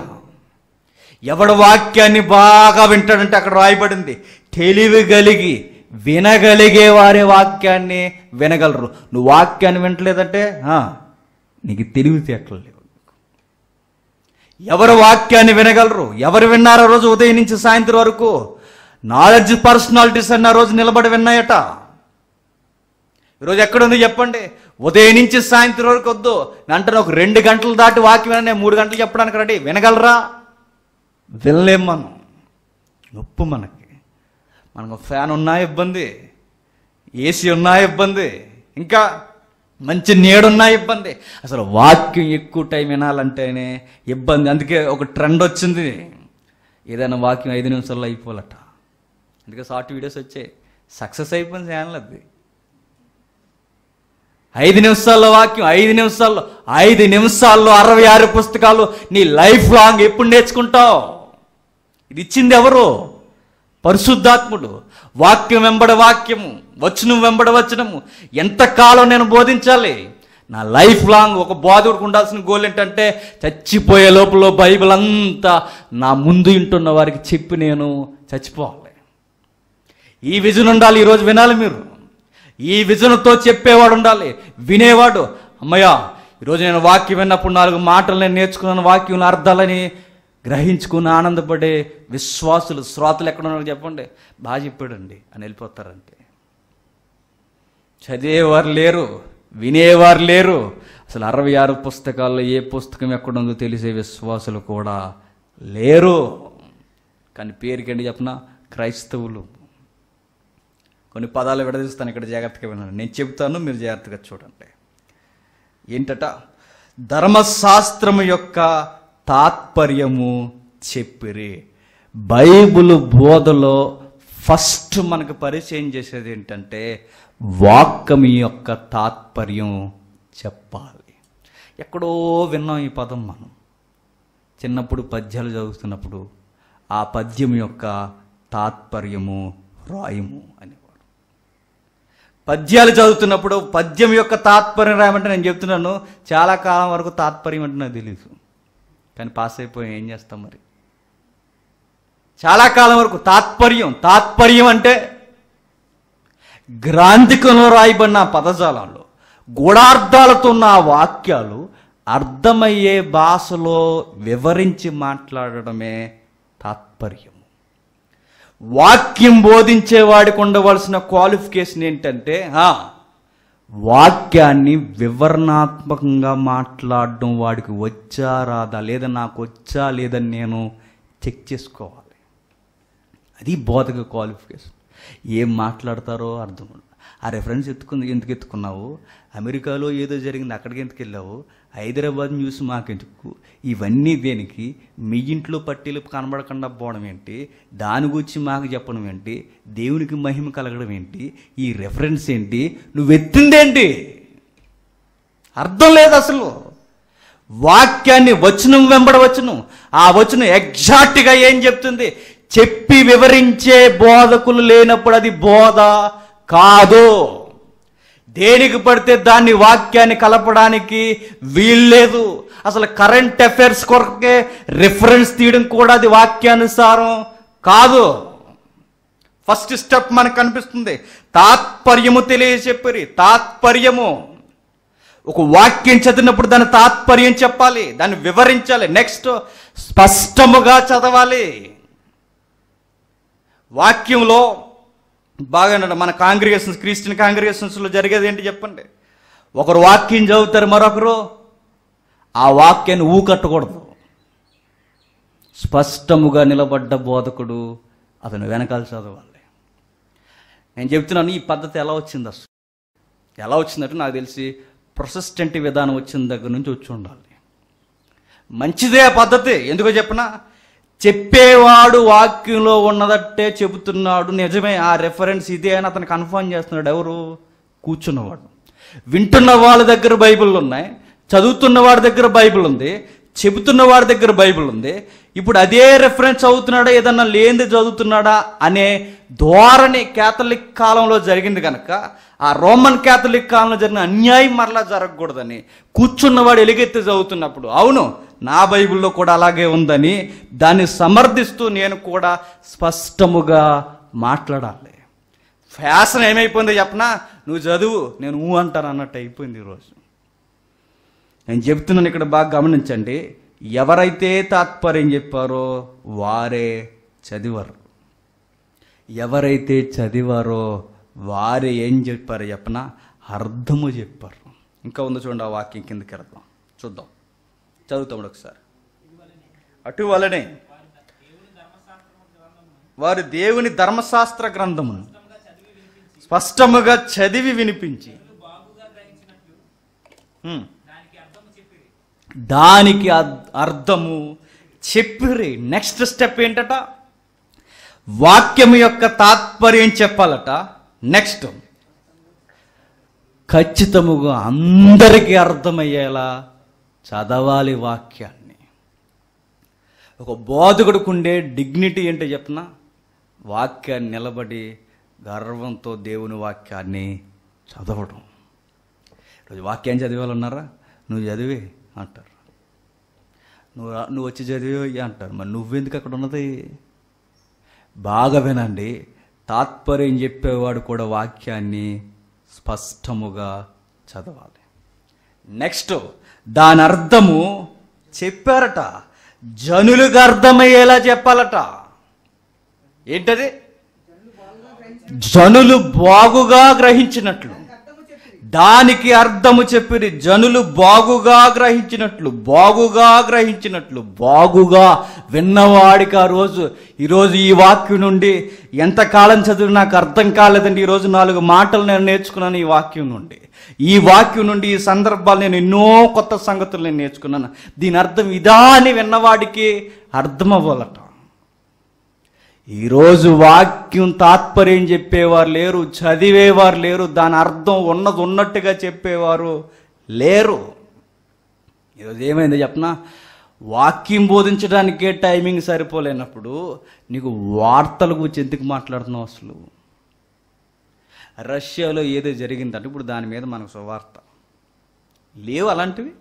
ఎవడు వాక్యాన్ని బాగా వింటాడంటే అక్కడ రాయబడింది తెలివిగలిగి వినగలిగే వారి వాక్యాన్ని వినగలరు నువ్వు వాక్యాన్ని వింటలేదంటే నీకు తెలివి లేవు ఎవరు వాక్యాన్ని వినగలరు ఎవరు విన్నారు రోజు ఉదయం నుంచి సాయంత్రం వరకు నాలెడ్జ్ పర్సనాలిటీస్ అన్న రోజు నిలబడి విన్నాయట ఈరోజు ఎక్కడుంది చెప్పండి ఉదయం నుంచి సాయంత్రం వరకు వద్దు అంటే ఒక రెండు గంటలు దాటి వాక్యం నేను మూడు గంటలు చెప్పడానికి రెడీ వినగలరా వినలేం మనం నొప్పు మనకి మనకు ఫ్యాన్ ఉన్నా ఇబ్బంది ఏసీ ఉన్నా ఇబ్బంది ఇంకా మంచి నీడున్నా ఇబ్బంది అసలు వాక్యం ఎక్కువ టైం వినాలంటేనే ఇబ్బంది అందుకే ఒక ట్రెండ్ వచ్చింది ఏదైనా వాక్యం ఐదు నిమిషాల్లో అయిపోవాలట అందుకే షార్ట్ వీడియోస్ వచ్చాయి సక్సెస్ అయిపోయింది ఛానల్ అది ఐదు నిమిషాల్లో వాక్యం ఐదు నిమిషాల్లో ఐదు నిమిషాల్లో అరవై ఆరు పుస్తకాలు నీ లైఫ్ లాంగ్ ఎప్పుడు నేర్చుకుంటావు ఇది ఇచ్చింది ఎవరు పరిశుద్ధాత్ముడు వాక్యం వెంబడ వాక్యము వచనం వెంబడ వచనము ఎంతకాలం నేను బోధించాలి నా లైఫ్ లాంగ్ ఒక బోధకుడికి ఉండాల్సిన గోల్ ఏంటంటే చచ్చిపోయే లోపల బైబిల్ అంతా నా ముందు ఇంటున్న వారికి చెప్పి నేను చచ్చిపోవాలి ఈ విజన్ ఉండాలి ఈరోజు వినాలి మీరు ఈ విజన్తో చెప్పేవాడు ఉండాలి వినేవాడు అమ్మయ్యా ఈరోజు నేను వాక్యం విన్నప్పుడు నాలుగు మాటలు నేను నేర్చుకున్నాను వాక్యం అర్థాలని గ్రహించుకుని ఆనందపడే విశ్వాసులు శ్రోతలు ఎక్కడ ఉన్నారో చెప్పండి బాగా చెప్పాడండి అని వెళ్ళిపోతారంటే చదివేవారు లేరు వినేవారు లేరు అసలు అరవై ఆరు పుస్తకాల్లో ఏ పుస్తకం ఎక్కడుందో తెలిసే విశ్వాసులు కూడా లేరు కానీ పేరుకేంటి చెప్పిన క్రైస్తవులు కొన్ని పదాలు విడదీస్తాను ఇక్కడ జాగ్రత్తగా విన్నాను నేను చెబుతాను మీరు జాగ్రత్తగా చూడండి ఏంటట ధర్మశాస్త్రము యొక్క తాత్పర్యము చెప్పిరి బైబుల్ బోధలో ఫస్ట్ మనకు పరిచయం చేసేది ఏంటంటే వాక్యం యొక్క తాత్పర్యం చెప్పాలి ఎక్కడో విన్నాం ఈ పదం మనం చిన్నప్పుడు పద్యాలు చదువుతున్నప్పుడు ఆ పద్యం యొక్క తాత్పర్యము రాయము అనేవాడు పద్యాలు చదువుతున్నప్పుడు పద్యం యొక్క తాత్పర్యం రాయమంటే నేను చెప్తున్నాను చాలా కాలం వరకు తాత్పర్యం అంటే నాకు తెలియదు కానీ పాస్ అయిపోయి ఏం చేస్తాం మరి చాలా కాలం వరకు తాత్పర్యం తాత్పర్యం అంటే గ్రాంధికంలో రాయబడిన పదజాలంలో గూఢార్థాలతో ఉన్న వాక్యాలు అర్థమయ్యే భాషలో వివరించి మాట్లాడడమే తాత్పర్యం వాక్యం బోధించేవాడికి ఉండవలసిన క్వాలిఫికేషన్ ఏంటంటే వాక్యాన్ని వివరణాత్మకంగా మాట్లాడడం వాడికి వచ్చా రాదా లేదా నాకు వచ్చా లేదని నేను చెక్ చేసుకోవాలి అది బోధక క్వాలిఫికేషన్ ఏం మాట్లాడతారో అర్థం ఆ రెఫరెన్స్ ఎత్తుకుంది ఎందుకు ఎత్తుకున్నావు అమెరికాలో ఏదో జరిగింది అక్కడికి ఎందుకు వెళ్ళావు హైదరాబాద్ న్యూస్ మాకెందుకు ఇవన్నీ దేనికి మీ ఇంట్లో పట్టీలు కనబడకుండా పోవడం ఏంటి దాని గురించి మాకు చెప్పడం ఏంటి దేవునికి మహిమ కలగడం ఏంటి ఈ రెఫరెన్స్ ఏంటి నువ్వు ఎత్తిందేంటి అర్థం లేదు అసలు వాక్యాన్ని వచనం వెంబడ వచనం ఆ వచనం ఎగ్జాక్ట్గా ఏం చెప్తుంది చెప్పి వివరించే బోధకులు లేనప్పుడు అది బోధ కాదు దేనికి పడితే దాన్ని వాక్యాన్ని కలపడానికి వీల్లేదు అసలు కరెంట్ అఫైర్స్ కొరకే రిఫరెన్స్ తీయడం కూడా అది వాక్యానుసారం కాదు ఫస్ట్ స్టెప్ మనకు కనిపిస్తుంది తాత్పర్యము తెలియచెప్పరి తాత్పర్యము ఒక వాక్యం చదివినప్పుడు దాని తాత్పర్యం చెప్పాలి దాన్ని వివరించాలి నెక్స్ట్ స్పష్టముగా చదవాలి వాక్యంలో బాగా మన కాంగ్రిగేషన్స్ క్రిస్టియన్ కాంగ్రిగేషన్స్లో జరిగేది ఏంటి చెప్పండి ఒకరు వాక్యం చదువుతారు మరొకరు ఆ వాక్యాన్ని ఊకట్టకూడదు స్పష్టముగా నిలబడ్డ బోధకుడు అతను వెనకాల చదవాలి నేను చెప్తున్నాను ఈ పద్ధతి ఎలా వచ్చింది అసలు ఎలా వచ్చిందంటే నాకు తెలిసి ప్రొసెస్టెంట్ విధానం వచ్చిన దగ్గర నుంచి వచ్చి ఉండాలి మంచిదే ఆ పద్ధతి ఎందుకో చెప్పినా చెప్పేవాడు వాక్యంలో ఉన్నదట్టే చెబుతున్నాడు నిజమే ఆ రెఫరెన్స్ ఇదే అని అతను కన్ఫర్మ్ చేస్తున్నాడు ఎవరు కూర్చున్నవాడు వింటున్న వాళ్ళ దగ్గర బైబిల్ ఉన్నాయి చదువుతున్న వాడి దగ్గర బైబిల్ ఉంది చెబుతున్న వాడి దగ్గర బైబిల్ ఉంది ఇప్పుడు అదే రెఫరెన్స్ చదువుతున్నాడా ఏదన్నా లేనిది చదువుతున్నాడా అనే ధోరణి క్యాథలిక్ కాలంలో జరిగింది కనుక ఆ రోమన్ క్యాథలిక్ కాలంలో జరిగిన అన్యాయం మరలా జరగకూడదని కూర్చున్నవాడు ఎలుగెత్తి చదువుతున్నప్పుడు అవును నా బైబిల్లో కూడా అలాగే ఉందని దాన్ని సమర్థిస్తూ నేను కూడా స్పష్టముగా మాట్లాడాలి ఫ్యాషన్ ఏమైపోయిందో చెప్పనా నువ్వు చదువు నేను ఊ అంటాను అన్నట్టు అయిపోయింది ఈరోజు నేను చెప్తున్నాను ఇక్కడ బాగా గమనించండి ఎవరైతే తాత్పర్యం చెప్పారో వారే చదివారు ఎవరైతే చదివారో వారే ఏం చెప్పారు చెప్పిన అర్థము చెప్పారు ఇంకా ఉంది చూడండి ఆ వాక్యం కిందకి వెళ్దాం చూద్దాం చదువుతాం ఒకసారి అటు వలనే వారు దేవుని ధర్మశాస్త్ర గ్రంథమును స్పష్టముగా చదివి వినిపించి దానికి అర్థము చెప్పిరి నెక్స్ట్ స్టెప్ ఏంటట వాక్యం యొక్క తాత్పర్యం చెప్పాలట నెక్స్ట్ ఖచ్చితముగా అందరికీ అర్థమయ్యేలా చదవాలి వాక్యాన్ని ఒక బోధకుడికి ఉండే డిగ్నిటీ ఏంటో చెప్పిన వాక్యాన్ని నిలబడి గర్వంతో దేవుని వాక్యాన్ని చదవడం ఈరోజు వాక్యాన్ని చదివాలన్నారా నువ్వు చదివే అంటారు నువ్వు నువ్వు వచ్చి చదివి అంటారు మరి నువ్వెందుకు అక్కడ ఉన్నది బాగా వినండి తాత్పర్యం చెప్పేవాడు కూడా వాక్యాన్ని స్పష్టముగా చదవాలి నెక్స్ట్ దాని అర్థము చెప్పారట జనులకు అర్థమయ్యేలా చెప్పాలట ఏంటది జనులు బాగుగా గ్రహించినట్లు దానికి అర్థము చెప్పిరి జనులు బాగుగా గ్రహించినట్లు బాగుగా గ్రహించినట్లు బాగుగా విన్నవాడికి ఆ రోజు ఈరోజు ఈ వాక్యం నుండి ఎంతకాలం చదివి నాకు అర్థం కాలేదండి ఈరోజు నాలుగు మాటలు నేను నేర్చుకున్నాను ఈ వాక్యం నుండి ఈ వాక్యం నుండి ఈ సందర్భాలు నేను ఎన్నో కొత్త సంగతులు నేను నేర్చుకున్నాను దీని అర్థం ఇదా అని విన్నవాడికి అర్థమవ్వాలట ఈరోజు వాక్యం తాత్పర్యం చెప్పేవారు లేరు చదివేవారు లేరు దాని అర్థం ఉన్నది ఉన్నట్టుగా చెప్పేవారు లేరు ఈరోజు ఏమైంది చెప్పనా వాక్యం బోధించడానికే టైమింగ్ సరిపోలేనప్పుడు నీకు వార్తల గురించి ఎందుకు మాట్లాడుతున్నావు అసలు రష్యాలో ఏదో జరిగిందంటే ఇప్పుడు దాని మీద మనకు సువార్త లేవు అలాంటివి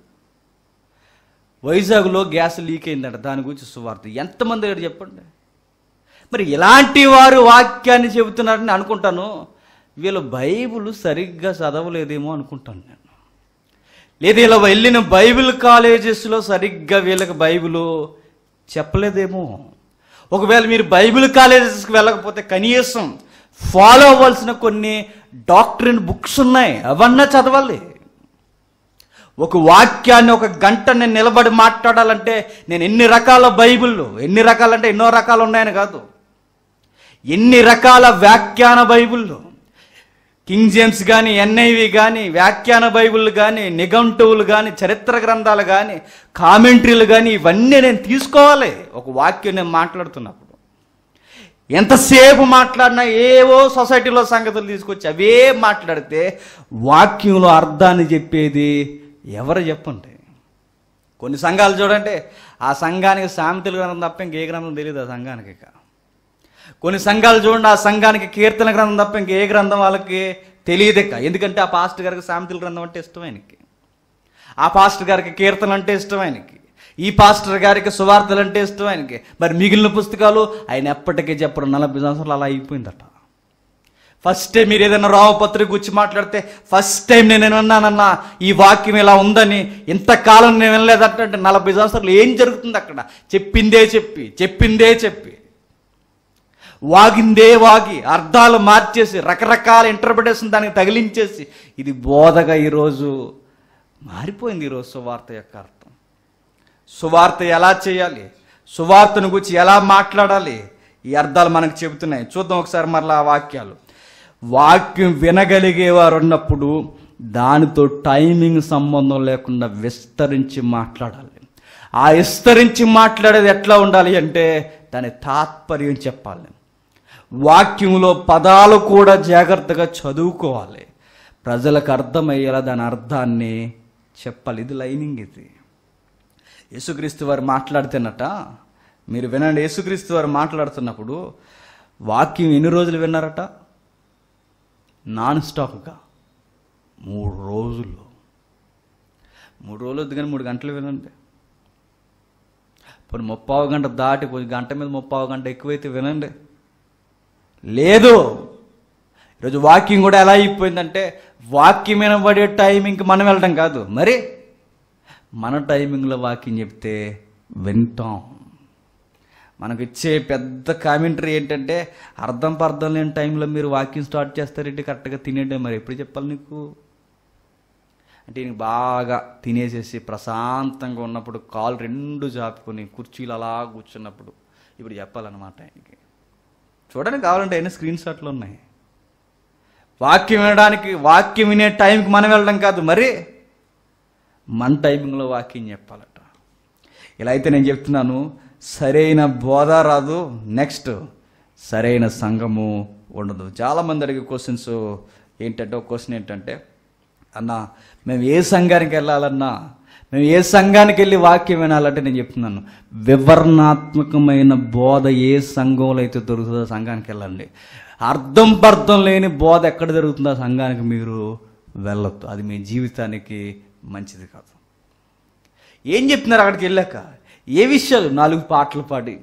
వైజాగ్లో గ్యాస్ లీక్ అయిందంట దాని గురించి సువార్త ఎంతమంది చెప్పండి మరి ఇలాంటి వారు వాక్యాన్ని చెబుతున్నారని అనుకుంటాను వీళ్ళు బైబుల్ సరిగ్గా చదవలేదేమో అనుకుంటాను నేను లేదా ఇలా వెళ్ళిన బైబిల్ కాలేజెస్లో సరిగ్గా వీళ్ళకి బైబిల్ చెప్పలేదేమో ఒకవేళ మీరు బైబిల్ కాలేజెస్కి వెళ్ళకపోతే కనీసం ఫాలో అవ్వాల్సిన కొన్ని డాక్టరీన్ బుక్స్ ఉన్నాయి అవన్నీ చదవాలి ఒక వాక్యాన్ని ఒక గంట నేను నిలబడి మాట్లాడాలంటే నేను ఎన్ని రకాల బైబిళ్ళు ఎన్ని రకాలంటే ఎన్నో రకాలు ఉన్నాయని కాదు ఎన్ని రకాల వ్యాఖ్యాన బైబుల్లో కింగ్ జేమ్స్ కానీ ఎన్ఐవి కానీ వ్యాఖ్యాన బైబుల్ కానీ నిఘంటువులు కానీ చరిత్ర గ్రంథాలు కానీ కామెంటరీలు కానీ ఇవన్నీ నేను తీసుకోవాలి ఒక వాక్యం నేను మాట్లాడుతున్నప్పుడు ఎంతసేపు మాట్లాడినా ఏవో సొసైటీలో సంగతులు తీసుకొచ్చి అవే మాట్లాడితే వాక్యంలో అర్థాన్ని చెప్పేది ఎవరు చెప్పండి కొన్ని సంఘాలు చూడండి ఆ సంఘానికి సామెతలు గ్రంథం తప్ప ఇంకే గ్రంథం తెలియదు ఆ సంఘానికి ఇంకా కొన్ని సంఘాలు చూడండి ఆ సంఘానికి కీర్తన గ్రంథం తప్ప ఏ గ్రంథం వాళ్ళకి తెలియదు ఇక ఎందుకంటే ఆ పాస్ట్ గారికి సామెతల గ్రంథం అంటే ఇష్టం ఆయనకి ఆ పాస్టర్ గారికి కీర్తన అంటే ఇష్టం ఆయనకి ఈ పాస్టర్ గారికి సువార్తలు అంటే ఇష్టం ఆయనకి మరి మిగిలిన పుస్తకాలు ఆయన ఎప్పటికీ చెప్పడం నలభై సంవత్సరాలు అలా అయిపోయిందట ఫస్ట్ టైం మీరు ఏదైనా రామపత్రి గురించి మాట్లాడితే ఫస్ట్ టైం నేను విన్నానన్నా ఈ వాక్యం ఇలా ఉందని ఇంతకాలం నేను వినలేదంటే నలభై సంవత్సరాలు ఏం జరుగుతుంది అక్కడ చెప్పిందే చెప్పి చెప్పిందే చెప్పి వాగిందే వాగి అర్థాలు మార్చేసి రకరకాల ఇంటర్ప్రిటేషన్ దానికి తగిలించేసి ఇది బోధగా ఈరోజు మారిపోయింది ఈరోజు సువార్త యొక్క అర్థం సువార్త ఎలా చేయాలి సువార్తను గురించి ఎలా మాట్లాడాలి ఈ అర్థాలు మనకు చెబుతున్నాయి చూద్దాం ఒకసారి మరలా ఆ వాక్యాలు వాక్యం వారు ఉన్నప్పుడు దానితో టైమింగ్ సంబంధం లేకుండా విస్తరించి మాట్లాడాలి ఆ విస్తరించి మాట్లాడేది ఎట్లా ఉండాలి అంటే దాని తాత్పర్యం చెప్పాలి వాక్యంలో పదాలు కూడా జాగ్రత్తగా చదువుకోవాలి ప్రజలకు అర్థమయ్యేలా దాని అర్థాన్ని చెప్పాలి ఇది లైనింగ్ ఇది యేసుక్రీస్తు వారు మాట్లాడుతున్నట మీరు వినండి యేసుక్రీస్తు వారు మాట్లాడుతున్నప్పుడు వాక్యం ఎన్ని రోజులు విన్నారట నాన్ స్టాప్గా మూడు రోజులు మూడు రోజులు వద్దు కానీ మూడు గంటలు వినండి ఇప్పుడు ముప్పావు గంట దాటి గంట మీద ముప్పావు గంట ఎక్కువైతే వినండి లేదు ఈరోజు వాకింగ్ కూడా ఎలా అయిపోయిందంటే వాక్యం వినబడే టైమింగ్కి మనం వెళ్ళడం కాదు మరి మన టైమింగ్లో వాకింగ్ చెప్తే వింటాం మనకు ఇచ్చే పెద్ద కామెంటరీ ఏంటంటే అర్థం పర్థం లేని టైంలో మీరు వాకింగ్ స్టార్ట్ చేస్తారంటే కరెక్ట్గా తినేయండి మరి ఎప్పుడు చెప్పాలి నీకు అంటే నీకు బాగా తినేసేసి ప్రశాంతంగా ఉన్నప్పుడు కాలు రెండు జాపుకొని కుర్చీలు అలా కూర్చున్నప్పుడు ఇప్పుడు చెప్పాలన్నమాట ఆయనకి చూడడానికి కావాలంటే అయినా స్క్రీన్ షాట్లు ఉన్నాయి వాక్యం వినడానికి వాక్యం వినే టైంకి మనం వెళ్ళడం కాదు మరి మన టైమింగ్లో వాక్యం చెప్పాలట ఇలా అయితే నేను చెప్తున్నాను సరైన బోధ రాదు నెక్స్ట్ సరైన సంఘము ఉండదు చాలామంది అడిగే క్వశ్చన్స్ ఏంటంటే ఒక క్వశ్చన్ ఏంటంటే అన్న మేము ఏ సంఘానికి వెళ్ళాలన్నా నేను ఏ సంఘానికి వెళ్ళి వాక్యం వినాలంటే నేను చెప్తున్నాను వివరణాత్మకమైన బోధ ఏ సంఘంలో అయితే దొరుకుతుందో సంఘానికి వెళ్ళండి అర్థం పర్థం లేని బోధ ఎక్కడ జరుగుతుందో సంఘానికి మీరు వెళ్ళొద్దు అది మీ జీవితానికి మంచిది కాదు ఏం చెప్తున్నారు అక్కడికి వెళ్ళాక ఏ విషయాలు నాలుగు పాటలు పాడి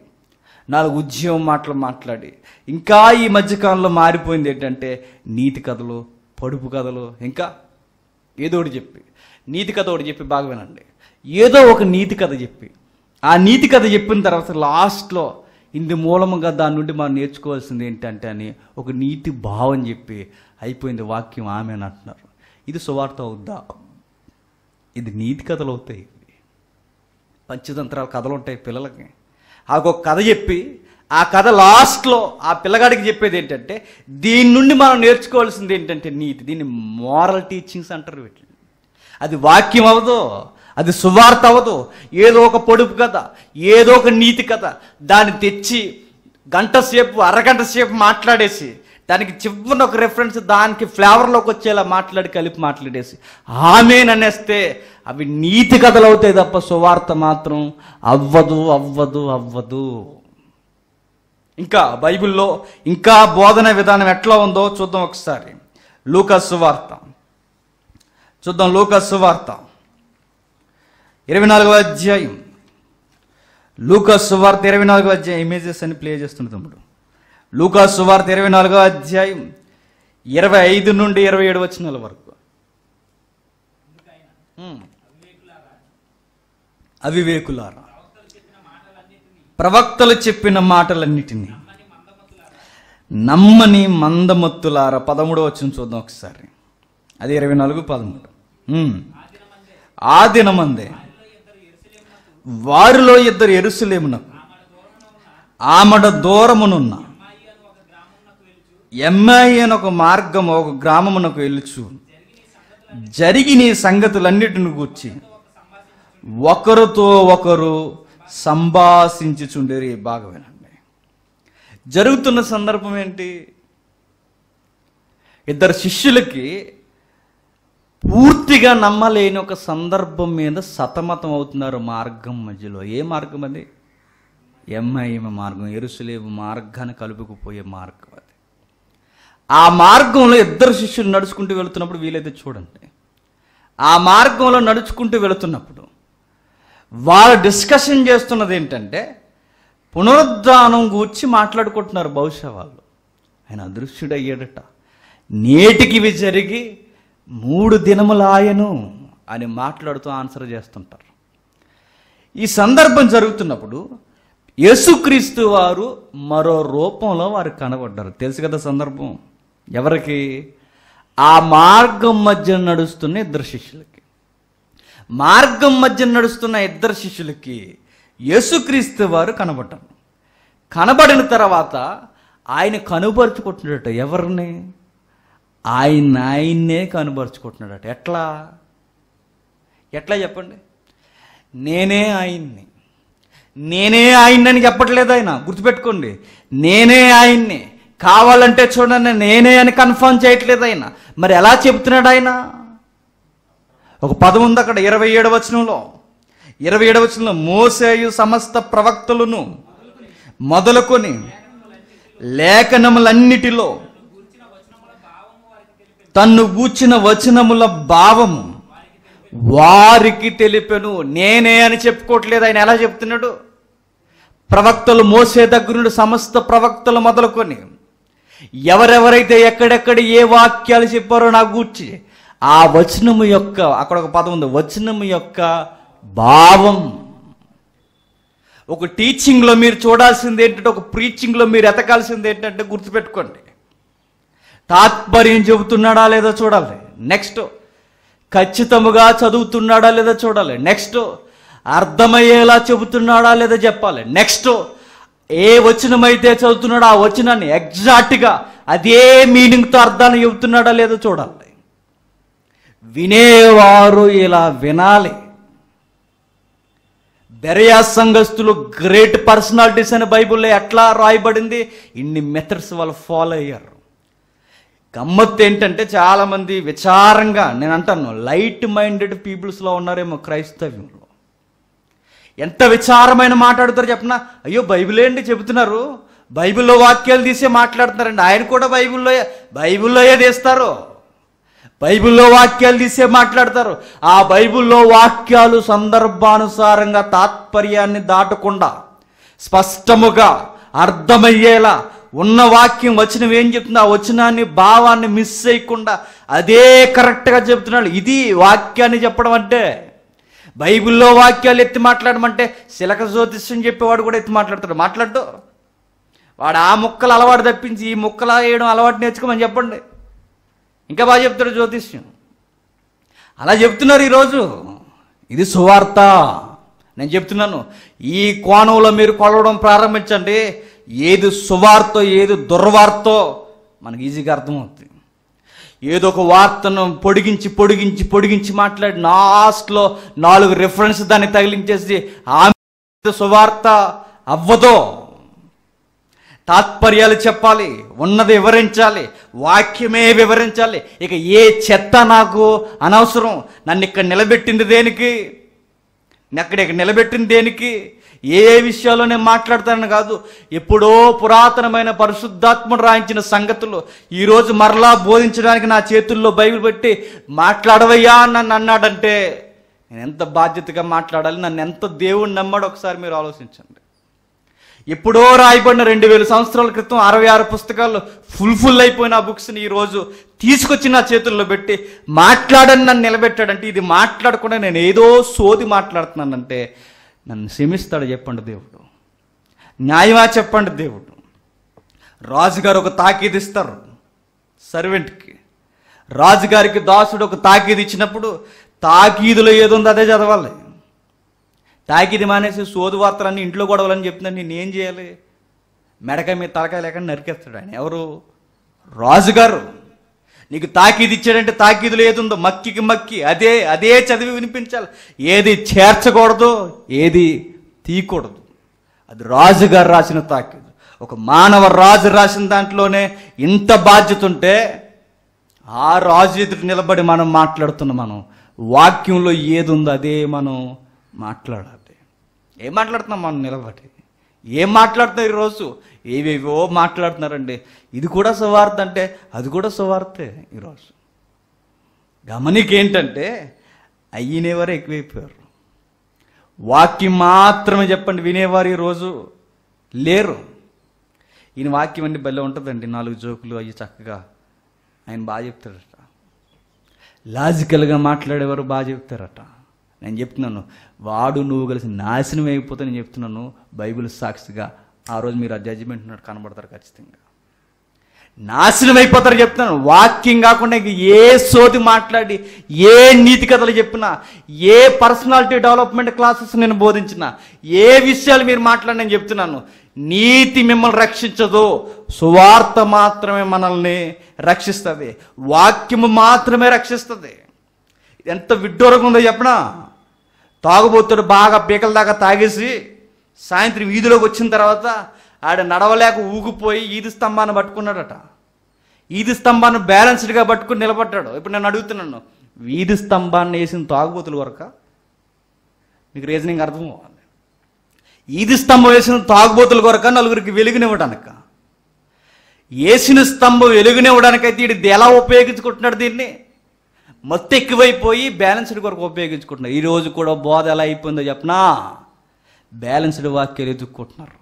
నాలుగు ఉద్యమం మాటలు మాట్లాడి ఇంకా ఈ మధ్యకాలంలో మారిపోయింది ఏంటంటే నీతి కథలు పడుపు కథలు ఇంకా ఏదోటి చెప్పి నీతి కథ ఒకటి చెప్పి బాగా వినండి ఏదో ఒక నీతి కథ చెప్పి ఆ నీతి కథ చెప్పిన తర్వాత లాస్ట్లో ఇందు మూలముగా దాని నుండి మనం నేర్చుకోవాల్సింది ఏంటంటే అని ఒక నీతి భావం చెప్పి అయిపోయింది వాక్యం ఆమె అని అంటున్నారు ఇది సువార్త అవుద్దా ఇది నీతి కథలు అవుతాయి పంచతంత్రాల కథలు ఉంటాయి పిల్లలకి ఒక కథ చెప్పి ఆ కథ లాస్ట్లో ఆ పిల్లగాడికి చెప్పేది ఏంటంటే దీని నుండి మనం నేర్చుకోవాల్సింది ఏంటంటే నీతి దీన్ని మోరల్ టీచింగ్స్ అంటారు వీటిని అది వాక్యం అవ్వదు అది సువార్త అవ్వదు ఏదో ఒక పొడుపు కథ ఏదో ఒక నీతి కథ దాన్ని తెచ్చి గంట సేపు అరగంట సేపు మాట్లాడేసి దానికి చివరిన ఒక రెఫరెన్స్ దానికి ఫ్లేవర్లోకి వచ్చేలా మాట్లాడి కలిపి మాట్లాడేసి అనేస్తే అవి నీతి కథలు అవుతాయి తప్ప సువార్త మాత్రం అవ్వదు అవ్వదు అవ్వదు ఇంకా బైబిల్లో ఇంకా బోధన విధానం ఎట్లా ఉందో చూద్దాం ఒకసారి లూకా సువార్త చూద్దాం లూకా సువార్త ఇరవై నాలుగవ అధ్యాయం లూకా సువార్త ఇరవై నాలుగవ అధ్యాయం ఇమేజెస్ అని ప్లే చేస్తుంది తమ్ముడు లూకా సువార్త ఇరవై నాలుగవ అధ్యాయం ఇరవై ఐదు నుండి ఇరవై ఏడు వచ్చిన వరకు అవివేకులారా ప్రవక్తలు చెప్పిన మాటలన్నిటినీ నమ్మని మందమత్తులార పదమూడో వచ్చిన చూద్దాం ఒకసారి అది ఇరవై నాలుగు పదమూడు ఆ దినమందే వారిలో ఇద్దరు ఎరుసలేమున ఆమడ దూరమునున్న ఎమ్మాయి అని ఒక మార్గం ఒక గ్రామమునకు వెళ్ళుచు జరిగిన సంగతులన్నిటిని గుర్చి ఒకరితో ఒకరు సంభాషించుచుండేరు ఈ భాగమైన జరుగుతున్న సందర్భం ఏంటి ఇద్దరు శిష్యులకి పూర్తిగా నమ్మలేని ఒక సందర్భం మీద సతమతం అవుతున్నారు మార్గం మధ్యలో ఏ మార్గం అది ఎంఐఎం మార్గం ఎరుసలేము మార్గాన్ని కలుపుకుపోయే మార్గం అది ఆ మార్గంలో ఇద్దరు శిష్యులు నడుచుకుంటూ వెళుతున్నప్పుడు వీలైతే చూడండి ఆ మార్గంలో నడుచుకుంటూ వెళుతున్నప్పుడు వాళ్ళు డిస్కషన్ చేస్తున్నది ఏంటంటే పునరుద్ధానం గురించి మాట్లాడుకుంటున్నారు బహుశా వాళ్ళు ఆయన అదృశ్యుడయ్యాడట నేటికి ఇవి జరిగి మూడు దినములాయను అని మాట్లాడుతూ ఆన్సర్ చేస్తుంటారు ఈ సందర్భం జరుగుతున్నప్పుడు యేసుక్రీస్తు వారు మరో రూపంలో వారు కనబడ్డారు తెలుసు కదా సందర్భం ఎవరికి ఆ మార్గం మధ్య నడుస్తున్న ఇద్దరు శిష్యులకి మార్గం మధ్య నడుస్తున్న ఇద్దరు శిష్యులకి యేసుక్రీస్తు వారు కనబడ్డారు కనబడిన తర్వాత ఆయన కనుపరుచుకుంటున్నట్టు ఎవరిని ఆయన ఆయన్నే కనబరుచుకుంటున్నాడట ఎట్లా ఎట్లా చెప్పండి నేనే ఆయన్ని నేనే ఆయన్ని చెప్పట్లేదు ఆయన గుర్తుపెట్టుకోండి నేనే ఆయన్ని కావాలంటే చూడండి నేనే అని కన్ఫర్మ్ చేయట్లేదు ఆయన మరి ఎలా చెప్తున్నాడు ఆయన ఒక పదం ఉంది అక్కడ ఇరవై వచనంలో ఇరవై వచనంలో మోసేయు సమస్త ప్రవక్తలను మొదలుకొని లేఖనములన్నిటిలో తన్ను గూర్చిన వచనముల భావము వారికి తెలిపెను నేనే అని చెప్పుకోవట్లేదు ఆయన ఎలా చెప్తున్నాడు ప్రవక్తలు మోసే దగ్గర నుండి సమస్త ప్రవక్తలు మొదలుకొని ఎవరెవరైతే ఎక్కడెక్కడ ఏ వాక్యాలు చెప్పారో నా గూర్చి ఆ వచనము యొక్క అక్కడ ఒక పదం ఉంది వచనము యొక్క భావం ఒక టీచింగ్లో మీరు చూడాల్సింది ఏంటంటే ఒక ప్రీచింగ్లో మీరు ఎతకాల్సింది ఏంటంటే గుర్తుపెట్టుకోండి తాత్పర్యం చెబుతున్నాడా లేదా చూడాలి నెక్స్ట్ ఖచ్చితముగా చదువుతున్నాడా లేదా చూడాలి నెక్స్ట్ అర్థమయ్యేలా చెబుతున్నాడా లేదా చెప్పాలి నెక్స్ట్ ఏ వచనమైతే చదువుతున్నాడో ఆ వచనాన్ని ఎగ్జాక్ట్గా అదే మీనింగ్తో అర్థాన్ని చెబుతున్నాడా లేదో చూడాలి వినేవారు ఇలా వినాలి బెరయా సంఘస్తులు గ్రేట్ పర్సనాలిటీస్ అనే బైబుల్లో ఎట్లా రాయబడింది ఇన్ని మెథడ్స్ వాళ్ళు ఫాలో అయ్యారు గమ్మత్ ఏంటంటే చాలామంది విచారంగా నేను అంటాను లైట్ మైండెడ్ పీపుల్స్లో ఉన్నారేమో క్రైస్తవ్యంలో ఎంత విచారమైన మాట్లాడుతారు చెప్పనా అయ్యో బైబిలే అండి చెబుతున్నారు బైబిల్లో వాక్యాలు తీసే మాట్లాడుతున్నారండి ఆయన కూడా బైబిల్లో బైబిల్లో తీస్తారు బైబిల్లో వాక్యాలు తీసే మాట్లాడతారు ఆ బైబిల్లో వాక్యాలు సందర్భానుసారంగా తాత్పర్యాన్ని దాటకుండా స్పష్టముగా అర్థమయ్యేలా ఉన్న వాక్యం వచ్చిన ఏం చెప్తుంది ఆ వచనాన్ని భావాన్ని మిస్ చేయకుండా అదే కరెక్ట్గా చెప్తున్నాడు ఇది వాక్యాన్ని చెప్పడం అంటే బైబిల్లో వాక్యాలు ఎత్తి మాట్లాడమంటే శిలక జ్యోతిష్యం చెప్పేవాడు కూడా ఎత్తి మాట్లాడతాడు మాట్లాడు వాడు ఆ ముక్కలు అలవాటు తప్పించి ఈ ముక్కలు వేయడం అలవాటు నేర్చుకోమని చెప్పండి ఇంకా బాగా చెప్తాడు జ్యోతిష్యం అలా చెప్తున్నారు ఈరోజు ఇది సువార్త నేను చెప్తున్నాను ఈ కోణంలో మీరు కొలవడం ప్రారంభించండి ఏది సువార్త ఏది దుర్వార్త మనకు ఈజీగా అర్థమవుతుంది ఏదో ఒక వార్తను పొడిగించి పొడిగించి పొడిగించి మాట్లాడి లాస్ట్లో నాలుగు రిఫరెన్స్ దాన్ని తగిలించేసి ఆమె సువార్త అవ్వదో తాత్పర్యాలు చెప్పాలి ఉన్నది వివరించాలి వాక్యమే వివరించాలి ఇక ఏ చెత్త నాకు అనవసరం నన్ను ఇక్కడ నిలబెట్టింది దేనికి నక్కడ ఇక్కడ నిలబెట్టింది దేనికి ఏ ఏ విషయాల్లో నేను మాట్లాడతానని కాదు ఎప్పుడో పురాతనమైన పరిశుద్ధాత్ముడు రాయించిన సంగతులు ఈరోజు మరలా బోధించడానికి నా చేతుల్లో బైబిల్ పెట్టి మాట్లాడవయ్యా నన్ను అన్నాడంటే నేను ఎంత బాధ్యతగా మాట్లాడాలి నన్ను ఎంత దేవుడు నమ్మాడు ఒకసారి మీరు ఆలోచించండి ఎప్పుడో రాయబడిన రెండు వేల సంవత్సరాల క్రితం అరవై ఆరు పుస్తకాలు ఫుల్ ఫుల్ అయిపోయిన ఆ బుక్స్ని ఈరోజు తీసుకొచ్చి నా చేతుల్లో పెట్టి మాట్లాడని నన్ను నిలబెట్టాడంటే ఇది మాట్లాడకుండా నేను ఏదో సోది మాట్లాడుతున్నానంటే నన్ను క్షమిస్తాడు చెప్పండి దేవుడు న్యాయమా చెప్పండి దేవుడు రాజుగారు ఒక తాకీదు ఇస్తారు సర్వెంట్కి రాజుగారికి దాసుడు ఒక తాకీదు ఇచ్చినప్పుడు తాకీదులో ఏది ఉందో అదే చదవాలి తాకీది మానేసి సోదు వార్తలన్నీ ఇంట్లో గొడవలని చెప్తున్నాను నేనేం చేయాలి మెడక మీద తలకాయ లేకుండా నరికేస్తాడు ఆయన ఎవరు రాజుగారు నీకు తాకీదు ఇచ్చాడంటే తాకీదు ఏదుందో మక్కికి మక్కి అదే అదే చదివి వినిపించాలి ఏది చేర్చకూడదు ఏది తీయకూడదు అది రాజుగారు రాసిన తాకీదు ఒక మానవ రాజు రాసిన దాంట్లోనే ఇంత బాధ్యత ఉంటే ఆ రాజు ఎదురు నిలబడి మనం మాట్లాడుతున్న మనం వాక్యంలో ఏది ఉందో అదే మనం మాట్లాడాలి ఏం మాట్లాడుతున్నాం మనం నిలబడి ఏం మాట్లాడుతున్నాం ఈరోజు ఏవేవో మాట్లాడుతున్నారండి ఇది కూడా సువార్త అంటే అది కూడా సువార్తే ఈరోజు గమనికేంటంటే అయ్యనేవారు ఎక్కువైపోయారు వాక్యం మాత్రమే చెప్పండి వినేవారు ఈరోజు లేరు ఈయన వాక్యం అండి భలే ఉంటుందండి నాలుగు జోకులు అవి చక్కగా ఆయన బాగా చెప్తారట లాజికల్గా మాట్లాడేవారు బాగా చెప్తారట నేను చెప్తున్నాను వాడు నువ్వు కలిసి నాశనం అయిపోతే నేను చెప్తున్నాను బైబిల్ సాక్షిగా ఆ రోజు మీరు ఆ జడ్జిమెంట్ కనబడతారు ఖచ్చితంగా నాశనం అయిపోతారు చెప్తున్నాను వాక్యం కాకుండా ఏ సోది మాట్లాడి ఏ నీతి కథలు చెప్పినా ఏ పర్సనాలిటీ డెవలప్మెంట్ క్లాసెస్ నేను బోధించిన ఏ విషయాలు మీరు నేను చెప్తున్నాను నీతి మిమ్మల్ని రక్షించదు సువార్త మాత్రమే మనల్ని రక్షిస్తుంది వాక్యము మాత్రమే రక్షిస్తుంది ఎంత విడ్డూరంగా ఉందో చెప్పనా తాగుబోతుడు బాగా పీకల దాకా తాగేసి సాయంత్రం వీధిలోకి వచ్చిన తర్వాత ఆడ నడవలేక ఊగిపోయి ఈది స్తంభాన్ని పట్టుకున్నాడట ఈది స్తంభాన్ని బ్యాలెన్స్డ్గా పట్టుకుని నిలబడ్డాడు ఇప్పుడు నేను అడుగుతున్నాను వీధి స్తంభాన్ని వేసిన తాగుబోతుల వరక మీకు రీజనింగ్ అర్థం కావాలి ఈది స్తంభం వేసిన తాగుబోతుల కొరక నలుగురికి వెలుగునివ్వడానిక వేసిన స్తంభం వెలుగునివ్వడానికైతే ఇది ఎలా ఉపయోగించుకుంటున్నాడు దీన్ని మత్తు ఎక్కువైపోయి బ్యాలెన్స్డ్ కొరకు ఉపయోగించుకుంటున్నాడు ఈరోజు కూడా బోధ ఎలా అయిపోయిందో చెప్పనా బ్యాలెన్స్డ్ వాక్యాలు ఎదుక్కుంటున్నారు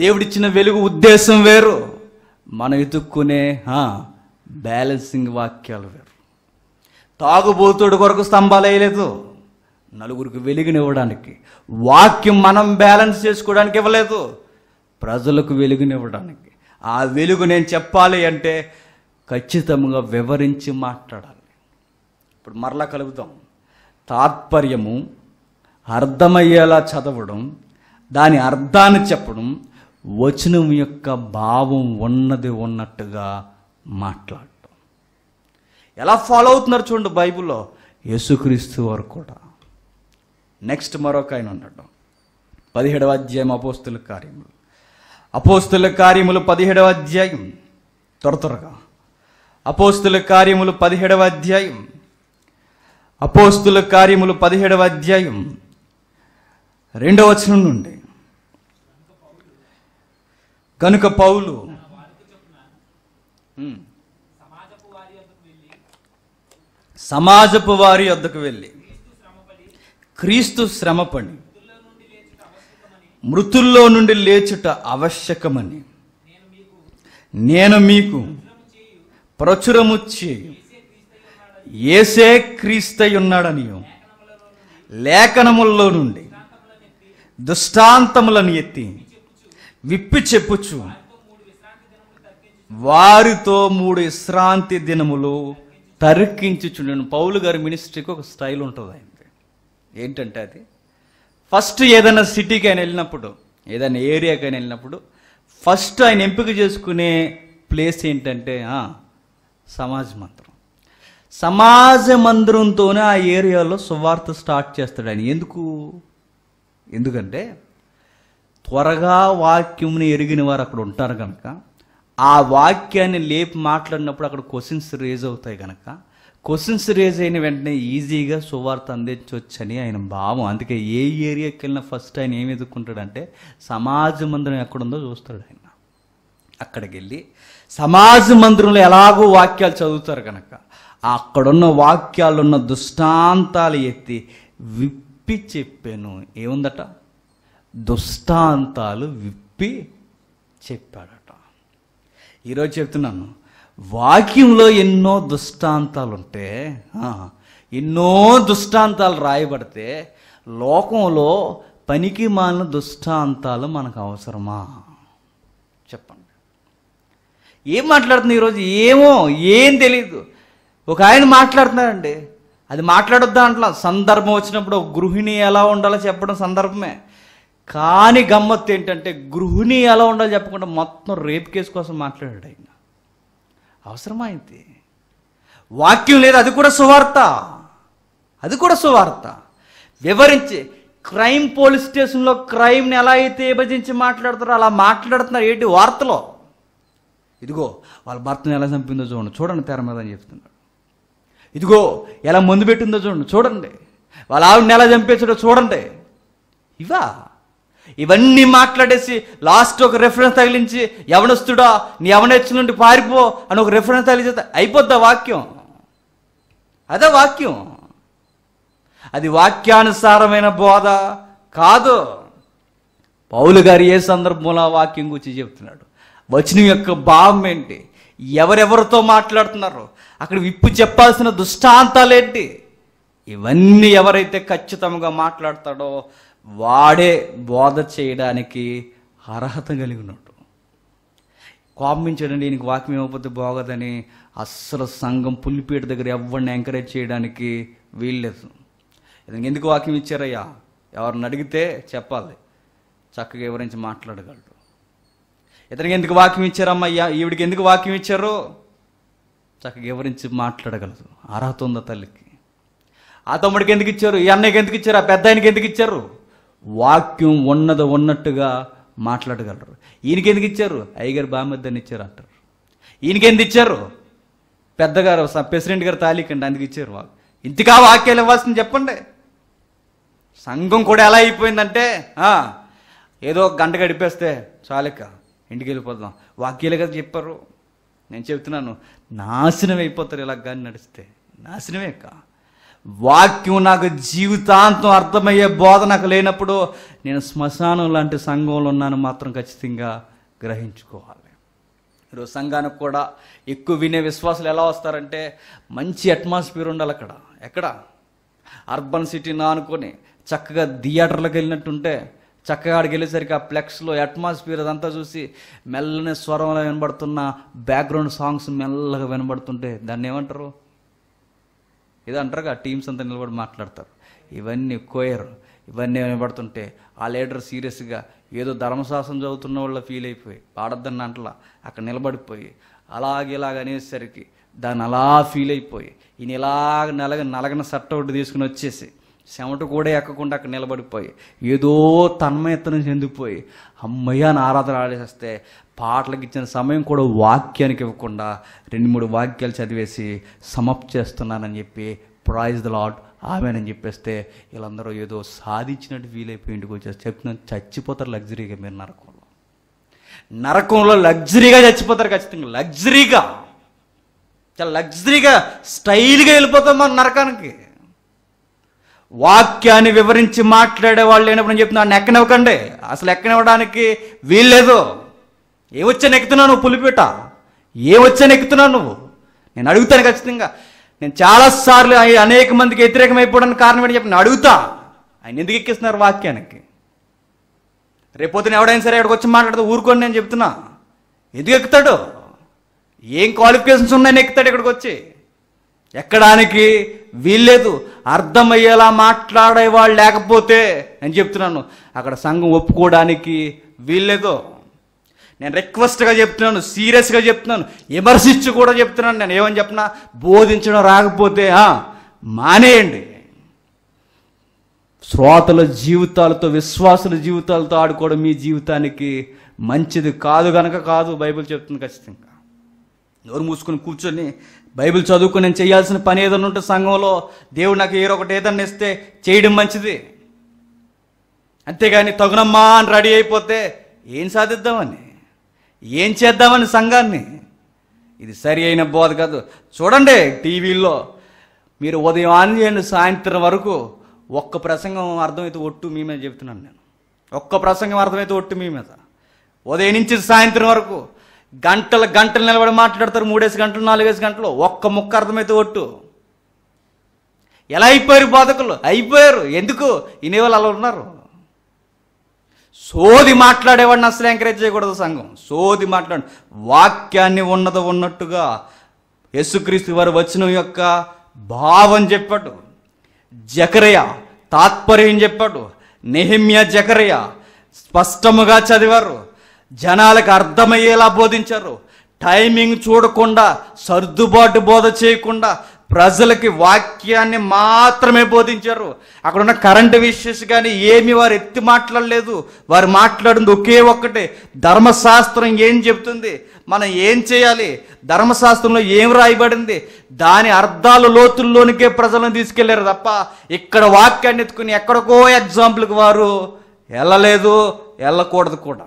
దేవుడిచ్చిన వెలుగు ఉద్దేశం వేరు మనం ఎదుక్కునే బ్యాలెన్సింగ్ వాక్యాలు వేరు తాగుబోతుడు కొరకు స్తంభాలు వేయలేదు నలుగురికి వెలుగునివ్వడానికి వాక్యం మనం బ్యాలెన్స్ చేసుకోవడానికి ఇవ్వలేదు ప్రజలకు వెలుగునివ్వడానికి ఆ వెలుగు నేను చెప్పాలి అంటే ఖచ్చితంగా వివరించి మాట్లాడాలి ఇప్పుడు మరలా కలుగుతాం తాత్పర్యము అర్థమయ్యేలా చదవడం దాని అర్థాన్ని చెప్పడం వచనం యొక్క భావం ఉన్నది ఉన్నట్టుగా మాట్లాడటం ఎలా ఫాలో అవుతున్నారు చూడండి బైబిల్లో యేసుక్రీస్తు వారు కూడా నెక్స్ట్ మరొక ఆయన ఉండటం పదిహేడవ అధ్యాయం అపోస్తుల కార్యములు అపోస్తుల కార్యములు పదిహేడవ అధ్యాయం త్వర త్వరగా అపోస్తుల కార్యములు పదిహేడవ అధ్యాయం అపోస్తుల కార్యములు పదిహేడవ అధ్యాయం రెండవ వచనం నుండి కనుక పౌలు సమాజపు వారి వద్దకు వెళ్ళి క్రీస్తు పని మృతుల్లో నుండి లేచుట ఆవశ్యకమని నేను మీకు ప్రచురముచ్చి ఏసే క్రీస్తై ఉన్నాడని లేఖనముల్లో నుండి దుష్టాంతములను ఎత్తి విప్పి చెప్పుచు వారితో మూడు విశ్రాంతి దినములు తర్కించుచుండను పౌలు గారి మినిస్ట్రీకి ఒక స్టైల్ ఉంటుంది ఆయనకి ఏంటంటే అది ఫస్ట్ ఏదైనా సిటీకి ఆయన వెళ్ళినప్పుడు ఏదైనా ఏరియాకి ఆయన వెళ్ళినప్పుడు ఫస్ట్ ఆయన ఎంపిక చేసుకునే ప్లేస్ ఏంటంటే సమాజ మంత్రం సమాజ మంత్రంతోనే ఆ ఏరియాలో సువార్త స్టార్ట్ చేస్తాడు ఆయన ఎందుకు ఎందుకంటే త్వరగా వాక్యంని ఎరిగిన వారు అక్కడ ఉంటారు కనుక ఆ వాక్యాన్ని లేపి మాట్లాడినప్పుడు అక్కడ క్వశ్చన్స్ రేజ్ అవుతాయి కనుక క్వశ్చన్స్ రేజ్ అయిన వెంటనే ఈజీగా సువార్త అందించవచ్చు అని ఆయన భావం అందుకే ఏ ఏరియాకి వెళ్ళినా ఫస్ట్ ఆయన ఏం ఎదుర్కొంటాడంటే సమాజ మందిరం ఎక్కడుందో చూస్తాడు ఆయన అక్కడికి వెళ్ళి సమాజ మందిరంలో ఎలాగో వాక్యాలు చదువుతారు కనుక అక్కడున్న వాక్యాలున్న దృష్టాంతాలు ఎత్తి విప్పి చెప్పాను ఏముందట దుష్టాంతాలు విప్పి చెప్పాడట ఈరోజు చెప్తున్నాను వాక్యంలో ఎన్నో దుష్టాంతాలు ఉంటే ఎన్నో దుష్టాంతాలు రాయబడితే లోకంలో పనికి మాలిన దుష్టాంతాలు మనకు అవసరమా చెప్పండి ఏం మాట్లాడుతుంది ఈరోజు ఏమో ఏం తెలీదు ఒక ఆయన మాట్లాడుతున్నారండి అది మాట్లాడొద్దా దాంట్లో సందర్భం వచ్చినప్పుడు గృహిణి ఎలా ఉండాలో చెప్పడం సందర్భమే కానీ గమ్మత్తు ఏంటంటే గృహిణి ఎలా ఉండాలో చెప్పకుండా మొత్తం రేప్ కేసు కోసం మాట్లాడాడు ఆయన అవసరమా అయితే వాక్యం లేదు అది కూడా సువార్త అది కూడా సువార్త వివరించి క్రైమ్ పోలీస్ స్టేషన్లో క్రైమ్ని ఎలా అయితే విభజించి మాట్లాడతారో అలా మాట్లాడుతున్నారు ఏంటి వార్తలో ఇదిగో వాళ్ళ భర్తను ఎలా చంపిందో చూడండి చూడండి తెర మీద అని చెప్తున్నాడు ఇదిగో ఎలా మందు పెట్టిందో చూడండి చూడండి వాళ్ళ ఆవిడని ఎలా చంపేసాడో చూడండి ఇవా ఇవన్నీ మాట్లాడేసి లాస్ట్ ఒక రెఫరెన్స్ తగిలించి ఎవనొస్తుడా నీ యవనచ్చు నుండి పారిపో అని ఒక రెఫరెన్స్ తగిలిచేత అయిపోద్దా వాక్యం అదే వాక్యం అది వాక్యానుసారమైన బోధ కాదు పౌలు గారు ఏ సందర్భంలో వాక్యం గురించి చెప్తున్నాడు వచనం యొక్క భావం ఏంటి ఎవరెవరితో మాట్లాడుతున్నారు అక్కడ విప్పు చెప్పాల్సిన దుష్టాంతాలేంటి ఇవన్నీ ఎవరైతే ఖచ్చితంగా మాట్లాడతాడో వాడే బోధ చేయడానికి అర్హత కలిగి ఉన్నట్టు కాంపించడండి ఈయనకి వాక్యం ఇవ్వకపోతే బాగోదని అస్సలు సంఘం పుల్లిపేట దగ్గర ఎవరిని ఎంకరేజ్ చేయడానికి వీల్లేదు ఎందుకు వాక్యం ఇచ్చారయ్యా ఎవరిని అడిగితే చెప్పాలి చక్కగా వివరించి మాట్లాడగలడు ఇతనికి ఎందుకు వాక్యం ఇచ్చారమ్మా ఈవిడికి ఎందుకు వాక్యం ఇచ్చారు చక్కగా వివరించి మాట్లాడగలదు అర్హత ఉందా తల్లికి ఆ తమ్ముడికి ఎందుకు ఇచ్చారు ఈ అన్నయ్యకి ఎందుకు ఇచ్చారు ఆ పెద్ద ఆయనకి ఎందుకు ఇచ్చారు వాక్యం ఉన్నది ఉన్నట్టుగా మాట్లాడగలరు ఈయనకి ఎందుకు ఇచ్చారు అయ్యగారు బామద్దని ఇచ్చారు అంటారు ఈయనకి ఎందుకు ఇచ్చారు పెద్దగారు ప్రెసిడెంట్ గారు తాలీకండి అందుకు ఇచ్చారు వాళ్ళు ఇంతకా వాక్యాలు ఇవ్వాల్సింది చెప్పండి సంఘం కూడా ఎలా అయిపోయిందంటే ఏదో గంట గడిపేస్తే చాలిక ఇంటికి వెళ్ళిపోదాం వాక్యాలు కదా చెప్పారు నేను చెప్తున్నాను నాశనం అయిపోతారు ఇలా కానీ నడిస్తే నాశనమే కా వాక్యం నాకు జీవితాంతం అర్థమయ్యే బోధ నాకు లేనప్పుడు నేను శ్మశానం లాంటి సంఘంలో ఉన్నాను మాత్రం ఖచ్చితంగా గ్రహించుకోవాలి ఈరోజు సంఘానికి కూడా ఎక్కువ వినే విశ్వాసాలు ఎలా వస్తారంటే మంచి అట్మాస్ఫియర్ ఉండాలి అక్కడ ఎక్కడ అర్బన్ నా అనుకొని చక్కగా థియేటర్లకు వెళ్ళినట్టుంటే చక్కగా ఆడికి వెళ్ళేసరికి ఆ ఫ్లెక్స్లో అట్మాస్ఫియర్ అదంతా చూసి మెల్లని స్వరంలో వినబడుతున్న బ్యాక్గ్రౌండ్ సాంగ్స్ మెల్లగా వినబడుతుంటే దాన్ని ఏమంటారు ఇది అంటారుగా టీమ్స్ అంతా నిలబడి మాట్లాడతారు ఇవన్నీ కోయర్ ఇవన్నీ వినబడుతుంటే ఆ లీడర్ సీరియస్గా ఏదో ధర్మశాస్త్రం చదువుతున్న వాళ్ళ ఫీల్ అయిపోయి పాడొద్దన్న అంటలా అక్కడ నిలబడిపోయి అలాగేలాగ అనేసరికి దాన్ని అలా ఫీల్ అయిపోయి ఈయన ఇలాగ నలగ నలగన సట్ ఒకటి తీసుకుని వచ్చేసి చెమట కూడా ఎక్కకుండా అక్కడ నిలబడిపోయి ఏదో తన్మయత్తనం చెందిపోయి అమ్మయ్య అని ఆరాధన ఆడేసేస్తే పాటలకు ఇచ్చిన సమయం కూడా వాక్యానికి ఇవ్వకుండా రెండు మూడు వాక్యాలు చదివేసి సమప్ చేస్తున్నానని చెప్పి ప్రైజ్ ద లాట్ ఆమెనని చెప్పేస్తే వీళ్ళందరూ ఏదో సాధించినట్టు ఫీల్ అయిపోయి ఇంటికి వచ్చేసి చెప్తున్నాను చచ్చిపోతారు లగ్జరీగా మీరు నరకంలో నరకంలో లగ్జరీగా చచ్చిపోతారు ఖచ్చితంగా లగ్జరీగా చాలా లగ్జరీగా స్టైల్గా వెళ్ళిపోతాం మన నరకానికి వాక్యాన్ని వివరించి మాట్లాడే వాళ్ళు లేనప్పుడు నేను చెప్తున్నాను ఎక్కనివ్వకండి అసలు ఎక్కనివ్వడానికి వీల్లేదు ఏ వచ్చా నెక్కుతున్నావు నువ్వు పులిపేట ఏ వచ్చా నెక్కుతున్నావు నువ్వు నేను అడుగుతాను ఖచ్చితంగా నేను చాలాసార్లు అనేక మందికి వ్యతిరేకమైపోవడానికి కారణం ఏంటి చెప్పి నేను అడుగుతా ఆయన ఎందుకు ఎక్కిస్తున్నారు వాక్యానికి రేపొద్దున ఎవడైనా సరే ఇక్కడికి వచ్చి మాట్లాడితే ఊరుకొని నేను చెప్తున్నా ఎందుకు ఎక్కుతాడు ఏం క్వాలిఫికేషన్స్ ఉన్నాయని ఎక్కుతాడు ఇక్కడికి వచ్చి ఎక్కడానికి వీల్లేదు అర్థమయ్యేలా మాట్లాడేవాళ్ళు లేకపోతే నేను చెప్తున్నాను అక్కడ సంఘం ఒప్పుకోవడానికి వీల్లేదు నేను రిక్వెస్ట్గా చెప్తున్నాను సీరియస్గా చెప్తున్నాను విమర్శించి కూడా చెప్తున్నాను నేను ఏమని చెప్పినా బోధించడం రాకపోతే మానేయండి శ్రోతల జీవితాలతో విశ్వాసుల జీవితాలతో ఆడుకోవడం మీ జీవితానికి మంచిది కాదు కనుక కాదు బైబిల్ చెప్తుంది ఖచ్చితంగా నోరు మూసుకొని కూర్చొని బైబిల్ చదువుకుని నేను చేయాల్సిన పని ఏదైనా ఉంటే సంఘంలో దేవుడు నాకు ఏదో ఒకటి ఏదన్నా ఇస్తే చేయడం మంచిది అంతేగాని తగునమ్మా అని రెడీ అయిపోతే ఏం సాధిద్దామని ఏం చేద్దామని సంఘాన్ని ఇది సరి అయిన బోధ కాదు చూడండి టీవీల్లో మీరు ఉదయం ఆన్ చేయండి సాయంత్రం వరకు ఒక్క ప్రసంగం అర్థమైతే ఒట్టు మీ మీద చెప్తున్నాను నేను ఒక్క ప్రసంగం అర్థమైతే ఒట్టు మీ మీద ఉదయం నుంచి సాయంత్రం వరకు గంటలు గంటలు నిలబడి మాట్లాడతారు మూడేసి గంటలు నాలుగేసి గంటలు ఒక్క ముక్క అర్థమైతే ఒట్టు ఎలా అయిపోయారు బాధకులు అయిపోయారు ఎందుకు ఇనేవాళ్ళు అలా ఉన్నారు సోది మాట్లాడేవాడిని అసలు ఎంకరేజ్ చేయకూడదు సంఘం సోది మాట్లాడు వాక్యాన్ని ఉన్నది ఉన్నట్టుగా యేసుక్రీస్తు వారు వచ్చిన యొక్క భావం చెప్పాడు జకరయ తాత్పర్యం చెప్పాడు నెహిమ్య జకరయ స్పష్టముగా చదివారు జనాలకు అర్థమయ్యేలా బోధించారు టైమింగ్ చూడకుండా సర్దుబాటు బోధ చేయకుండా ప్రజలకి వాక్యాన్ని మాత్రమే బోధించారు అక్కడ ఉన్న కరెంటు విషయస్ కానీ ఏమి వారు ఎత్తి మాట్లాడలేదు వారు మాట్లాడింది ఒకే ఒక్కటే ధర్మశాస్త్రం ఏం చెప్తుంది మనం ఏం చేయాలి ధర్మశాస్త్రంలో ఏం రాయబడింది దాని అర్థాలు లోతుల్లోనికే ప్రజలను తీసుకెళ్లారు తప్ప ఇక్కడ వాక్యాన్ని ఎత్తుకుని ఎక్కడికో ఎగ్జాంపుల్కి వారు వెళ్ళలేదు వెళ్ళకూడదు కూడా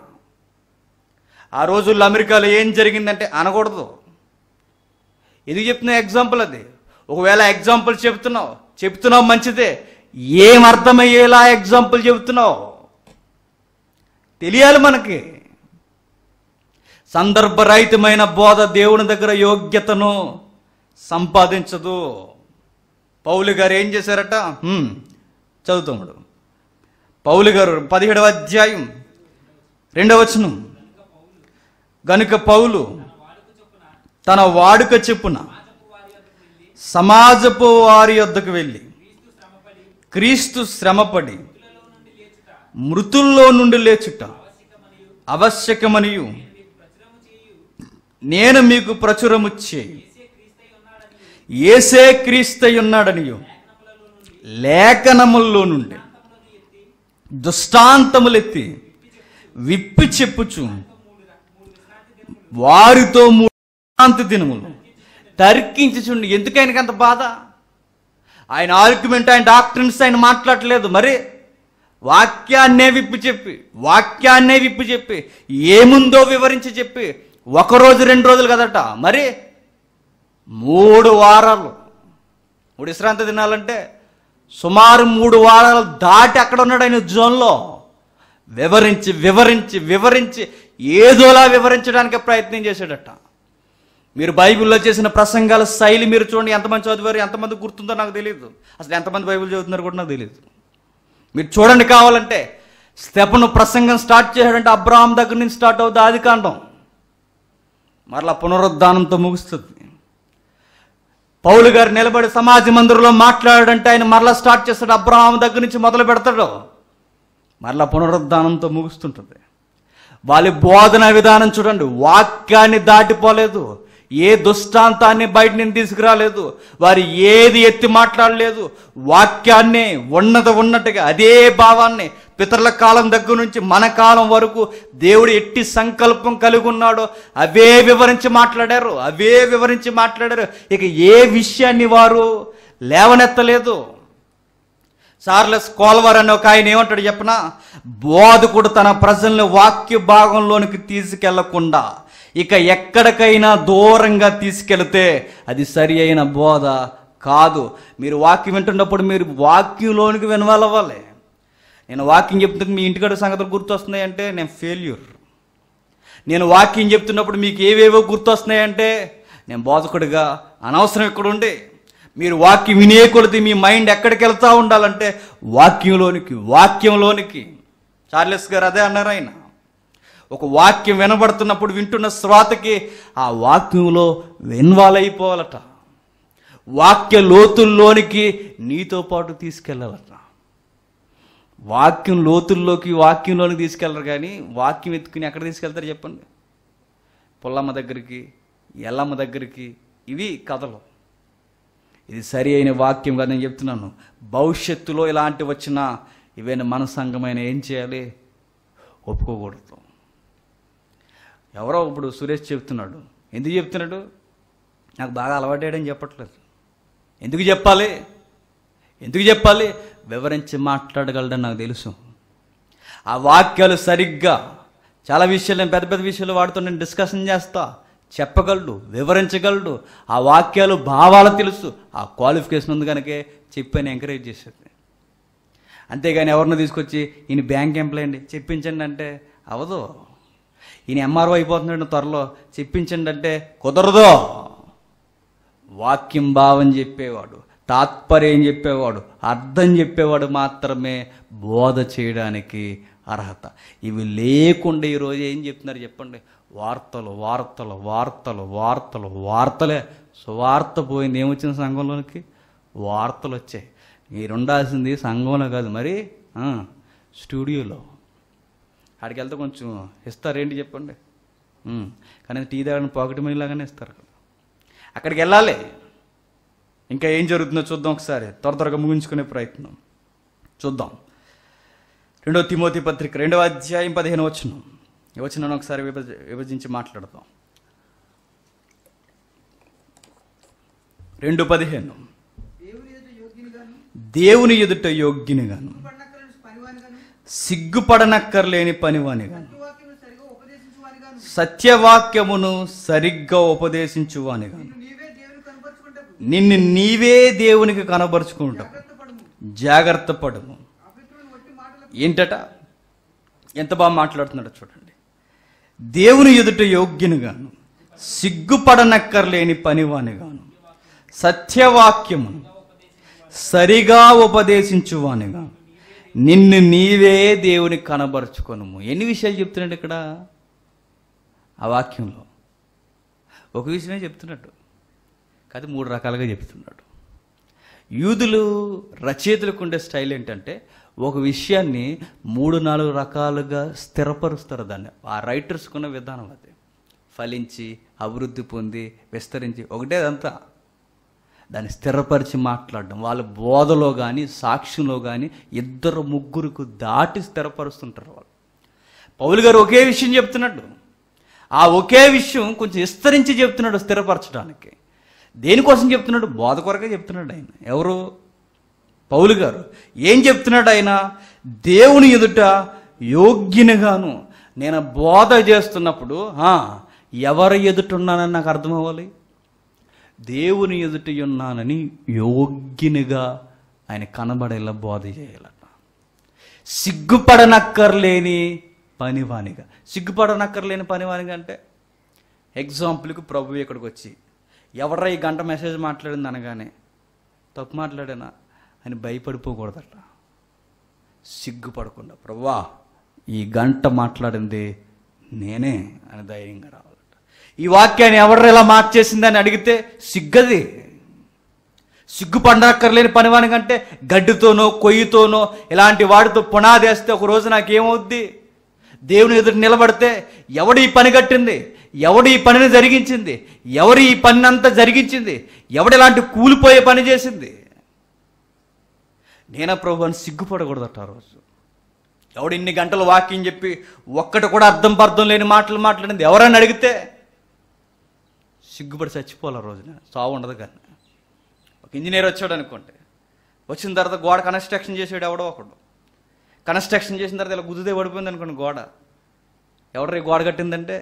ఆ రోజుల్లో అమెరికాలో ఏం జరిగిందంటే అనకూడదు ఎందుకు చెప్తున్నా ఎగ్జాంపుల్ అది ఒకవేళ ఎగ్జాంపుల్ చెప్తున్నావు చెప్తున్నావు మంచిదే ఏం అర్థమయ్యేలా ఎగ్జాంపుల్ చెబుతున్నావు తెలియాలి మనకి సందర్భరహితమైన బోధ దేవుని దగ్గర యోగ్యతను సంపాదించదు పౌలు గారు ఏం చేశారట చదువుతాడు పౌలు గారు పదిహేడవ అధ్యాయం రెండవ వచనం గనుక పౌలు తన వాడుక చెప్పున సమాజపు వారి వద్దకు వెళ్ళి క్రీస్తు శ్రమపడి మృతుల్లో నుండి లేచుట అవశ్యకమనియు నేను మీకు ప్రచురము చేయి ఏసే క్రీస్తై ఉన్నాడనియు లేఖనముల్లో నుండి దృష్టాంతములెత్తి విప్పి చెప్పుచు వారితో మూడు దినములు తర్కించుచుండి ఎందుకు ఆయనకి అంత బాధ ఆయన ఆర్గ్యుమెంట్ ఆయన డాక్టర్స్ ఆయన మాట్లాడలేదు మరి వాక్యాన్నే విప్పి చెప్పి వాక్యాన్నే విప్పి చెప్పి ఏముందో వివరించి చెప్పి ఒకరోజు రెండు రోజులు కదట మరి మూడు వారాలు మూడు విశ్రాంతి తినాలంటే సుమారు మూడు వారాలు దాటి అక్కడ ఉన్నాడు ఆయన జోన్లో వివరించి వివరించి వివరించి ఏదోలా వివరించడానికి ప్రయత్నం చేశాడట మీరు బైబిల్లో చేసిన ప్రసంగాల శైలి మీరు చూడండి ఎంతమంది చదివారు ఎంతమంది గుర్తుందో నాకు తెలియదు అసలు ఎంతమంది బైబిల్ చదువుతున్నారు కూడా నాకు తెలియదు మీరు చూడండి కావాలంటే స్టెప్ను ప్రసంగం స్టార్ట్ చేశాడంటే అబ్రాహం దగ్గర నుంచి స్టార్ట్ అవుతుంది ఆది కాండం మరలా పునరుద్ధానంతో ముగుస్తుంది పౌలు గారు నిలబడి సమాజ మందిరంలో మాట్లాడాడంటే ఆయన మరలా స్టార్ట్ చేస్తాడు అబ్రాహం దగ్గర నుంచి మొదలు పెడతాడు మరలా పునరుద్ధానంతో ముగుస్తుంటుంది వాళ్ళ బోధన విధానం చూడండి వాక్యాన్ని దాటిపోలేదు ఏ దుష్టాంతాన్ని బయట నుంచి తీసుకురాలేదు వారు ఏది ఎత్తి మాట్లాడలేదు వాక్యాన్ని ఉన్నత ఉన్నట్టుగా అదే భావాన్ని పితరుల కాలం దగ్గర నుంచి మన కాలం వరకు దేవుడు ఎట్టి సంకల్పం కలిగి ఉన్నాడో అవే వివరించి మాట్లాడారు అవే వివరించి మాట్లాడారు ఇక ఏ విషయాన్ని వారు లేవనెత్తలేదు చార్లెస్ కోల్వర్ అనే ఒక ఆయన ఏమంటాడు చెప్పిన బోధకుడు తన ప్రజల్ని వాక్య భాగంలోనికి తీసుకెళ్లకుండా ఇక ఎక్కడికైనా దూరంగా తీసుకెళ్తే అది సరి అయిన బోధ కాదు మీరు వాక్యం వింటున్నప్పుడు మీరు వాక్యంలోనికి వినవలవ్వాలి నేను వాకింగ్ చెప్తున్నప్పుడు మీ ఇంటికాడ సంగతులు గుర్తొస్తున్నాయి అంటే నేను ఫెయిల్యూర్ నేను వాకింగ్ చెప్తున్నప్పుడు మీకు ఏవేవో గుర్తొస్తున్నాయంటే నేను బోధకుడిగా అనవసరం ఇక్కడ ఉండే మీరు వాక్యం వినే కొలది మీ మైండ్ ఎక్కడికి వెళ్తూ ఉండాలంటే వాక్యంలోనికి వాక్యంలోనికి చార్లెస్ గారు అదే అన్నారు ఆయన ఒక వాక్యం వినబడుతున్నప్పుడు వింటున్న శ్రోతకి ఆ వాక్యంలో ఇన్వాల్వ్ అయిపోవాలట వాక్య లోతుల్లోనికి నీతో పాటు తీసుకెళ్ళాలట వాక్యం లోతుల్లోకి వాక్యంలోనికి తీసుకెళ్ళరు కానీ వాక్యం ఎత్తుకుని ఎక్కడ తీసుకెళ్తారు చెప్పండి పుల్లమ్మ దగ్గరికి ఎల్లమ్మ దగ్గరికి ఇవి కథలు ఇది సరి అయిన వాక్యం కాదు నేను చెప్తున్నాను భవిష్యత్తులో ఇలాంటి వచ్చినా ఇవైనా మనసంగమైన ఏం చేయాలి ఒప్పుకోకూడదు ఎవరో ఇప్పుడు సురేష్ చెప్తున్నాడు ఎందుకు చెప్తున్నాడు నాకు బాగా అలవాటేయడం చెప్పట్లేదు ఎందుకు చెప్పాలి ఎందుకు చెప్పాలి వివరించి మాట్లాడగలడని నాకు తెలుసు ఆ వాక్యాలు సరిగ్గా చాలా విషయాలు నేను పెద్ద పెద్ద విషయాలు వాడుతూ నేను డిస్కషన్ చేస్తా చెప్పగలడు వివరించగలడు ఆ వాక్యాలు భావాలు తెలుసు ఆ క్వాలిఫికేషన్ ఉంది కనుకే చెప్పని ఎంకరేజ్ చేశాడు అంతేగాని ఎవరిని తీసుకొచ్చి ఈయన బ్యాంక్ ఎంప్లాయ్ అండి చెప్పించండి అంటే అవదు ఈయన ఎంఆర్ఓ అయిపోతున్నాడు త్వరలో చెప్పించండి అంటే కుదరదు వాక్యం భావం చెప్పేవాడు తాత్పర్యం చెప్పేవాడు అర్థం చెప్పేవాడు మాత్రమే బోధ చేయడానికి అర్హత ఇవి లేకుండా ఈరోజు ఏం చెప్తున్నారు చెప్పండి వార్తలు వార్తలు వార్తలు వార్తలు వార్తలే సువార్త పోయింది ఏమొచ్చింది సంఘంలోకి వార్తలు వచ్చాయి మీరు ఉండాల్సింది సంఘంలో కాదు మరి స్టూడియోలో అక్కడికి వెళ్తే కొంచెం ఇస్తారేంటి చెప్పండి కానీ టీ దగ్గర పాకెట్ మనీ లాగానే ఇస్తారు అక్కడ అక్కడికి వెళ్ళాలి ఇంకా ఏం జరుగుతుందో చూద్దాం ఒకసారి త్వర త్వరగా ముగించుకునే ప్రయత్నం చూద్దాం రెండో తిమోతి పత్రిక రెండవ అధ్యాయం పదిహేను వచ్చినాం వచ్చిన ఒకసారి విభజ విభజించి మాట్లాడతాం రెండు పదిహేను దేవుని ఎదుట గాను సిగ్గుపడనక్కర్లేని గాను సత్యవాక్యమును సరిగ్గా గాను నిన్ను నీవే దేవునికి కనబరుచుకుంటావు జాగ్రత్త పడము ఏంటట ఎంత బాగా మాట్లాడుతున్నాడు చూడండి దేవుని ఎదుట యోగ్యునిగాను సిగ్గుపడనక్కర్లేని పనివానిగాను సత్యవాక్యమును సరిగా ఉపదేశించువానిగా నిన్ను నీవే దేవుని కనబరుచుకొనుము ఎన్ని విషయాలు చెప్తున్నాడు ఇక్కడ ఆ వాక్యంలో ఒక విషయమే చెప్తున్నట్టు కాదు మూడు రకాలుగా చెప్తున్నాడు యూదులు రచయితలకు ఉండే స్టైల్ ఏంటంటే ఒక విషయాన్ని మూడు నాలుగు రకాలుగా స్థిరపరుస్తారు దాన్ని ఆ రైటర్స్కున్న విధానం అది ఫలించి అభివృద్ధి పొంది విస్తరించి ఒకటే అదంతా దాన్ని స్థిరపరిచి మాట్లాడడం వాళ్ళ బోధలో కానీ సాక్ష్యంలో కానీ ఇద్దరు ముగ్గురుకు దాటి స్థిరపరుస్తుంటారు వాళ్ళు పౌలు గారు ఒకే విషయం చెప్తున్నాడు ఆ ఒకే విషయం కొంచెం విస్తరించి చెప్తున్నాడు స్థిరపరచడానికి దేనికోసం చెప్తున్నాడు బోధ కొరకే చెప్తున్నాడు ఆయన ఎవరు పౌలు గారు ఏం చెప్తున్నాడు ఆయన దేవుని ఎదుట యోగ్యనిగాను నేను బోధ చేస్తున్నప్పుడు ఎవరు ఎదుట ఉన్నానని నాకు అర్థమవ్వాలి దేవుని ఎదుట ఉన్నానని యోగ్యనిగా ఆయన కనబడేలా బోధ చేయాలన్న సిగ్గుపడనక్కర్లేని పనివానిగా సిగ్గుపడనక్కర్లేని పనివానిగా అంటే ఎగ్జాంపుల్కి ప్రభు ఇక్కడికి వచ్చి ఎవడ్రా ఈ గంట మెసేజ్ మాట్లాడింది అనగానే తప్పు మాట్లాడానా అని భయపడిపోకూడదట సిగ్గుపడకుండా ప్రవ్వా ఈ గంట మాట్లాడింది నేనే అని ధైర్యంగా రావాలట ఈ వాక్యాన్ని ఎవరు ఎలా మార్చేసిందని అడిగితే సిగ్గది సిగ్గు పండక్కర్లేని పనివాని కంటే గడ్డితోనో కొయ్యితోనో ఇలాంటి వాడితో పునాది వేస్తే ఒక రోజు నాకేమవుద్ది దేవుని ఎదురు నిలబడితే ఎవడు ఈ పని కట్టింది ఎవడు ఈ పనిని జరిగించింది ఎవరు ఈ పని అంతా జరిగించింది ఎవడు ఇలాంటి కూలిపోయే పని చేసింది నేనా ప్రభు అని సిగ్గుపడకూడదట ఆ రోజు ఎవడు ఇన్ని గంటలు వాకింగ్ చెప్పి ఒక్కటి కూడా అర్థం పర్థం లేని మాటలు మాట్లాడింది ఎవరని అడిగితే సిగ్గుపడి చచ్చిపోవాలి రోజున సావు ఉండదు కానీ ఒక ఇంజనీర్ వచ్చాడు అనుకోండి వచ్చిన తర్వాత గోడ కన్స్ట్రక్షన్ చేసేవాడు ఎవడో ఒకడు కన్స్ట్రక్షన్ చేసిన తర్వాత ఇలా గుద్దుదే పడిపోయింది అనుకోండి గోడ ఎవడ్రీ గోడ కట్టిందంటే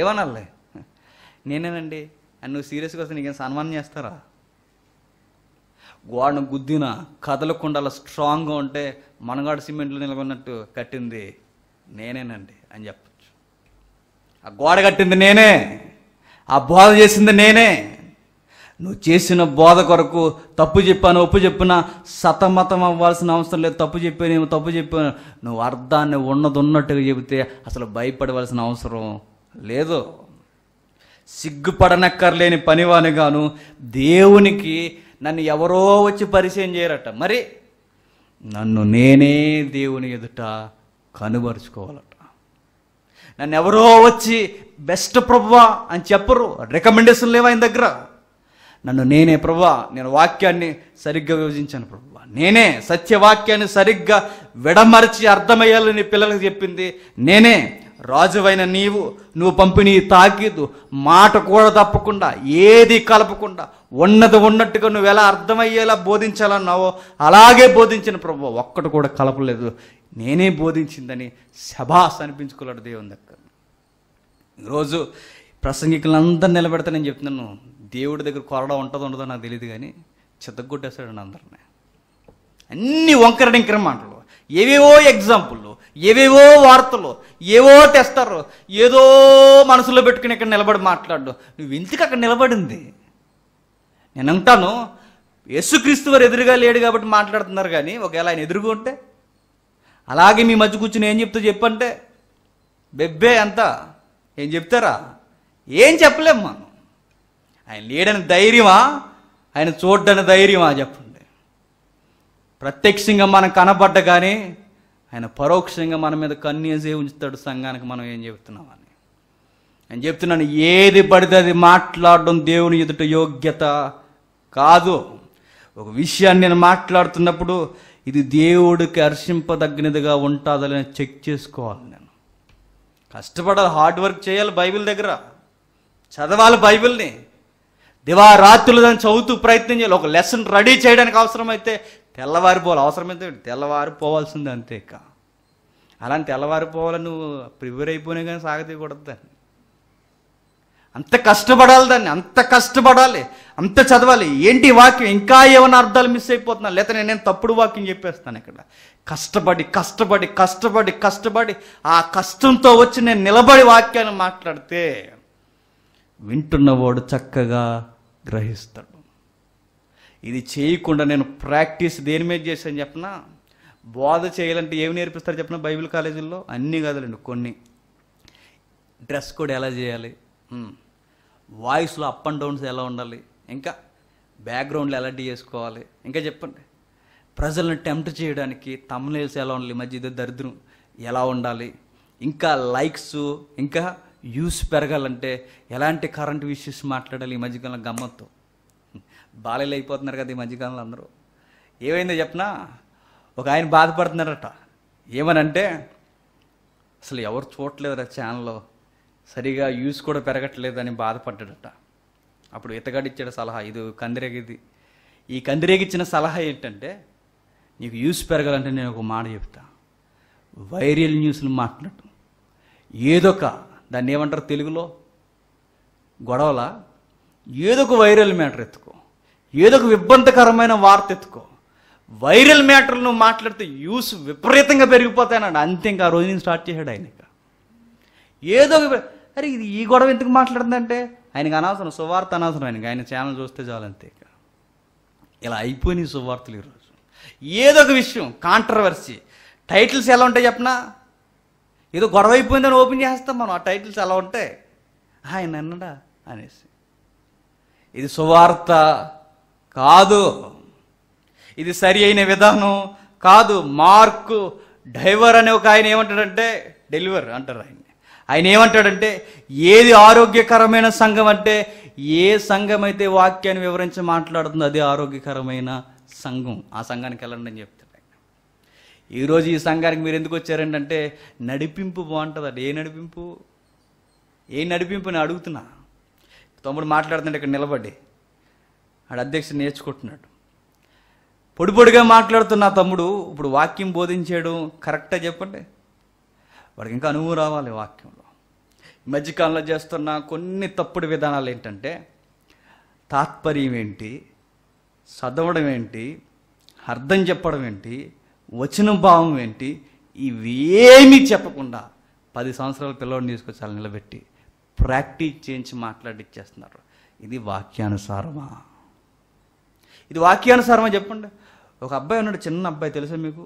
ఏమనాలే నేనేనండి అండ్ నువ్వు సీరియస్గా వస్తే నీకేం సన్మానం చేస్తారా గోడను గుద్దిన కదలకుండా స్ట్రాంగ్గా ఉంటే మనగాడు సిమెంట్లో నిలబడినట్టు కట్టింది నేనేనండి అని చెప్పచ్చు ఆ గోడ కట్టింది నేనే ఆ బోధ చేసింది నేనే నువ్వు చేసిన బోధ కొరకు తప్పు చెప్పాను ఒప్పు చెప్పినా సతమతం అవ్వాల్సిన అవసరం లేదు తప్పు చెప్పానేమో తప్పు చెప్పాను నువ్వు అర్థాన్ని ఉన్నది ఉన్నట్టుగా చెబితే అసలు భయపడవలసిన అవసరం లేదు సిగ్గుపడనక్కర్లేని గాను దేవునికి నన్ను ఎవరో వచ్చి పరిచయం చేయరట మరి నన్ను నేనే దేవుని ఎదుట కనుపరుచుకోవాలట నన్ను ఎవరో వచ్చి బెస్ట్ ప్రభువా అని చెప్పరు రికమెండేషన్ లేవా ఆయన దగ్గర నన్ను నేనే ప్రభువా నేను వాక్యాన్ని సరిగ్గా విభజించాను ప్రభువా నేనే సత్యవాక్యాన్ని సరిగ్గా విడమరిచి అర్థమయ్యాలని పిల్లలకు చెప్పింది నేనే రాజువైన నీవు నువ్వు పంపిణీ తాకీదు మాట కూడా తప్పకుండా ఏది కలపకుండా ఉన్నది ఉన్నట్టుగా నువ్వు ఎలా అర్థమయ్యేలా బోధించాలన్నావో అలాగే బోధించిన ప్రభు ఒక్కటి కూడా కలపలేదు నేనే బోధించిందని శభాస్ అనిపించుకోలేడు దేవుని దగ్గర ఈరోజు ప్రసంగికులందరూ నిలబెడతా నేను చెప్తున్నాను దేవుడి దగ్గర కొరడ ఉంటుందో ఉండదో నాకు తెలియదు కానీ చిత్తగొట్టేస్తాడు అందరినీ అన్ని వంకరడింకర మాటలు ఏవేవో ఎగ్జాంపుల్ ఏవేవో వార్తలు ఏవో తెస్తారు ఏదో మనసులో పెట్టుకుని ఇక్కడ నిలబడి మాట్లాడు నువ్వు ఎందుకు అక్కడ నిలబడింది నేను అంటాను యేసుక్రీస్తు వారు ఎదురుగా లేడు కాబట్టి మాట్లాడుతున్నారు కానీ ఒకవేళ ఆయన ఎదురుగా ఉంటే అలాగే మీ మధ్య కూర్చుని ఏం చెప్తా చెప్పంటే బెబ్బే అంత ఏం చెప్తారా ఏం చెప్పలేము మనం ఆయన లేడని ధైర్యమా ఆయన చూడ్డని ధైర్యమా చెప్పండి ప్రత్యక్షంగా మనం కనబడ్డ కానీ ఆయన పరోక్షంగా మన మీద కన్యజే ఉంచుతాడు సంఘానికి మనం ఏం చెబుతున్నామని నేను చెప్తున్నాను ఏది పడితే అది మాట్లాడడం దేవుని ఎదుట యోగ్యత కాదు ఒక విషయాన్ని నేను మాట్లాడుతున్నప్పుడు ఇది దేవుడికి అర్శింపదగినదిగా ఉంటుందని చెక్ చేసుకోవాలి నేను కష్టపడాలి హార్డ్ వర్క్ చేయాలి బైబిల్ దగ్గర చదవాలి బైబిల్ని దివారాత్రులు దాన్ని చదువుతూ ప్రయత్నం చేయాలి ఒక లెసన్ రెడీ చేయడానికి అవసరమైతే తెల్లవారిపోవాలి అవసరమైతే తెల్లవారిపోవాల్సింది అంతే ఇక అలాంటి తెల్లవారిపోవాలని నువ్వు ప్రిపేర్ అయిపోయినా కానీ సాగతీయకూడదు దాన్ని అంత కష్టపడాలి దాన్ని అంత కష్టపడాలి అంత చదవాలి ఏంటి వాక్యం ఇంకా ఏమైనా అర్థాలు మిస్ అయిపోతున్నా లేకపోతే నేనేం తప్పుడు వాక్యం చెప్పేస్తాను ఇక్కడ కష్టపడి కష్టపడి కష్టపడి కష్టపడి ఆ కష్టంతో వచ్చి నేను నిలబడి వాక్యాన్ని మాట్లాడితే వింటున్నవాడు చక్కగా గ్రహిస్తాడు ఇది చేయకుండా నేను ప్రాక్టీస్ దేని మీద చేశాను చెప్పిన బోధ చేయాలంటే ఏమి నేర్పిస్తారు చెప్పిన బైబిల్ కాలేజీల్లో అన్నీ కాదులండి కొన్ని డ్రెస్ కోడ్ ఎలా చేయాలి వాయిస్లో అప్ అండ్ డౌన్స్ ఎలా ఉండాలి ఇంకా బ్యాక్గ్రౌండ్లో ఎలాంటి చేసుకోవాలి ఇంకా చెప్పండి ప్రజలను టెంప్ట్ చేయడానికి తమ్నేల్స్ ఎలా ఉండాలి మధ్య ఇదో దరిద్రం ఎలా ఉండాలి ఇంకా లైక్స్ ఇంకా యూస్ పెరగాలంటే ఎలాంటి కరెంట్ విషయస్ మాట్లాడాలి ఈ మధ్యకాలం గమ్మత్తు బాలలు అయిపోతున్నారు కదా ఈ మధ్యకాలంలో అందరూ ఏమైందో చెప్పనా ఒక ఆయన బాధపడుతున్నారట ఏమనంటే అసలు ఎవరు చూడలేదురా ఛానల్లో సరిగా యూస్ కూడా పెరగట్లేదని బాధపడ్డాడట అప్పుడు ఇతగాడిచ్చాడు సలహా ఇది కందిరేగిది ఈ కందిరేగిచ్చిన సలహా ఏంటంటే నీకు యూస్ పెరగాలంటే నేను ఒక మాట చెప్తా వైరల్ న్యూస్లు మాట్లాడు ఏదొక దాన్ని ఏమంటారు తెలుగులో గొడవల ఏదొక వైరల్ మ్యాటర్ ఎత్తుకో ఏదో ఒక ఇబ్బందికరమైన వార్త ఎత్తుకో వైరల్ మ్యాటర్లు మాట్లాడితే యూస్ విపరీతంగా పెరిగిపోతాయన్నాడు అంతే ఇంకా ఆ రోజు నుంచి స్టార్ట్ చేశాడు ఆయన ఇంకా ఏదో అరే ఇది ఈ గొడవ ఎందుకు మాట్లాడుతుందంటే ఆయనకు అనవసరం సువార్త అనవసరం ఆయనకి ఆయన ఛానల్ చూస్తే చాలంతే ఇక ఇలా అయిపోయినాయి సువార్తలు ఈరోజు ఏదో ఒక విషయం కాంట్రవర్సీ టైటిల్స్ ఎలా ఉంటాయి చెప్పనా ఏదో గొడవ అయిపోయిందని ఓపెన్ చేస్తాం మనం ఆ టైటిల్స్ ఎలా ఉంటాయి ఆయన అన్నడా అనేసి ఇది సువార్త కాదు ఇది సరి అయిన విధానం కాదు మార్కు డైవర్ అనే ఒక ఆయన ఏమంటాడంటే డెలివర్ అంటారు ఆయన ఆయన ఏమంటాడంటే ఏది ఆరోగ్యకరమైన సంఘం అంటే ఏ సంఘం అయితే వాక్యాన్ని వివరించి మాట్లాడుతుందో అది ఆరోగ్యకరమైన సంఘం ఆ సంఘానికి వెళ్ళండి అని చెప్తాడు ఆయన ఈరోజు ఈ సంఘానికి మీరు ఎందుకు అంటే నడిపింపు బాగుంటుందండి ఏ నడిపింపు ఏ నడిపింపు నేను అడుగుతున్నా తమ్ముడు మాట్లాడుతుంటే ఇక్కడ నిలబడి ఆడ అధ్యక్షుడు నేర్చుకుంటున్నాడు పొడి పొడిగా మాట్లాడుతున్న తమ్ముడు ఇప్పుడు వాక్యం బోధించాడు కరెక్టా చెప్పండి వాడికి ఇంకా అనువు రావాలి వాక్యంలో ఈ మధ్యకాలంలో చేస్తున్న కొన్ని తప్పుడు విధానాలు ఏంటంటే తాత్పర్యం ఏంటి చదవడం ఏంటి అర్థం చెప్పడం ఏంటి వచన భావం ఏంటి ఇవేమీ చెప్పకుండా పది సంవత్సరాల పిల్లవాడిని తీసుకొచ్చాలని నిలబెట్టి ప్రాక్టీస్ చేయించి మాట్లాడిచ్చేస్తున్నారు ఇది వాక్యానుసారమా ఇది వాక్యానుసారమే చెప్పండి ఒక అబ్బాయి ఉన్నాడు చిన్న అబ్బాయి తెలుసా మీకు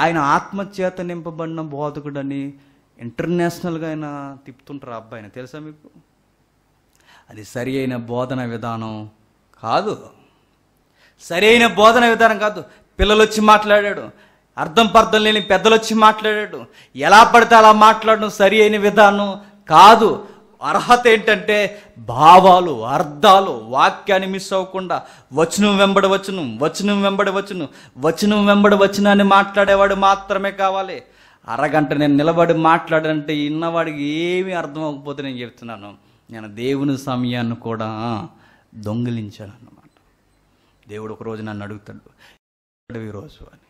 ఆయన ఆత్మచేత నింపబడిన బోధకుడని ఇంటర్నేషనల్గా ఆయన తిప్పుతుంటారు ఆ అబ్బాయిని తెలుసా మీకు అది సరి అయిన బోధన విధానం కాదు సరి అయిన బోధన విధానం కాదు పిల్లలు వచ్చి మాట్లాడాడు అర్థం పర్థం లేని పెద్దలు వచ్చి మాట్లాడాడు ఎలా పడితే అలా మాట్లాడడం సరి అయిన విధానం కాదు అర్హత ఏంటంటే భావాలు అర్థాలు వాక్యాన్ని మిస్ అవ్వకుండా వచనం వెంబడి వచనం వచనం వెంబడి వచనం వచనం వెంబడి వచనాన్ని అని మాట్లాడేవాడు మాత్రమే కావాలి అరగంట నేను నిలబడి మాట్లాడంటే ఇన్నవాడికి ఏమీ అర్థం అవ్వకపోతే నేను చెప్తున్నాను నేను దేవుని సమయాన్ని కూడా దొంగిలించాను అన్నమాట దేవుడు ఒకరోజు నన్ను అడుగుతాడు ఈరోజు అని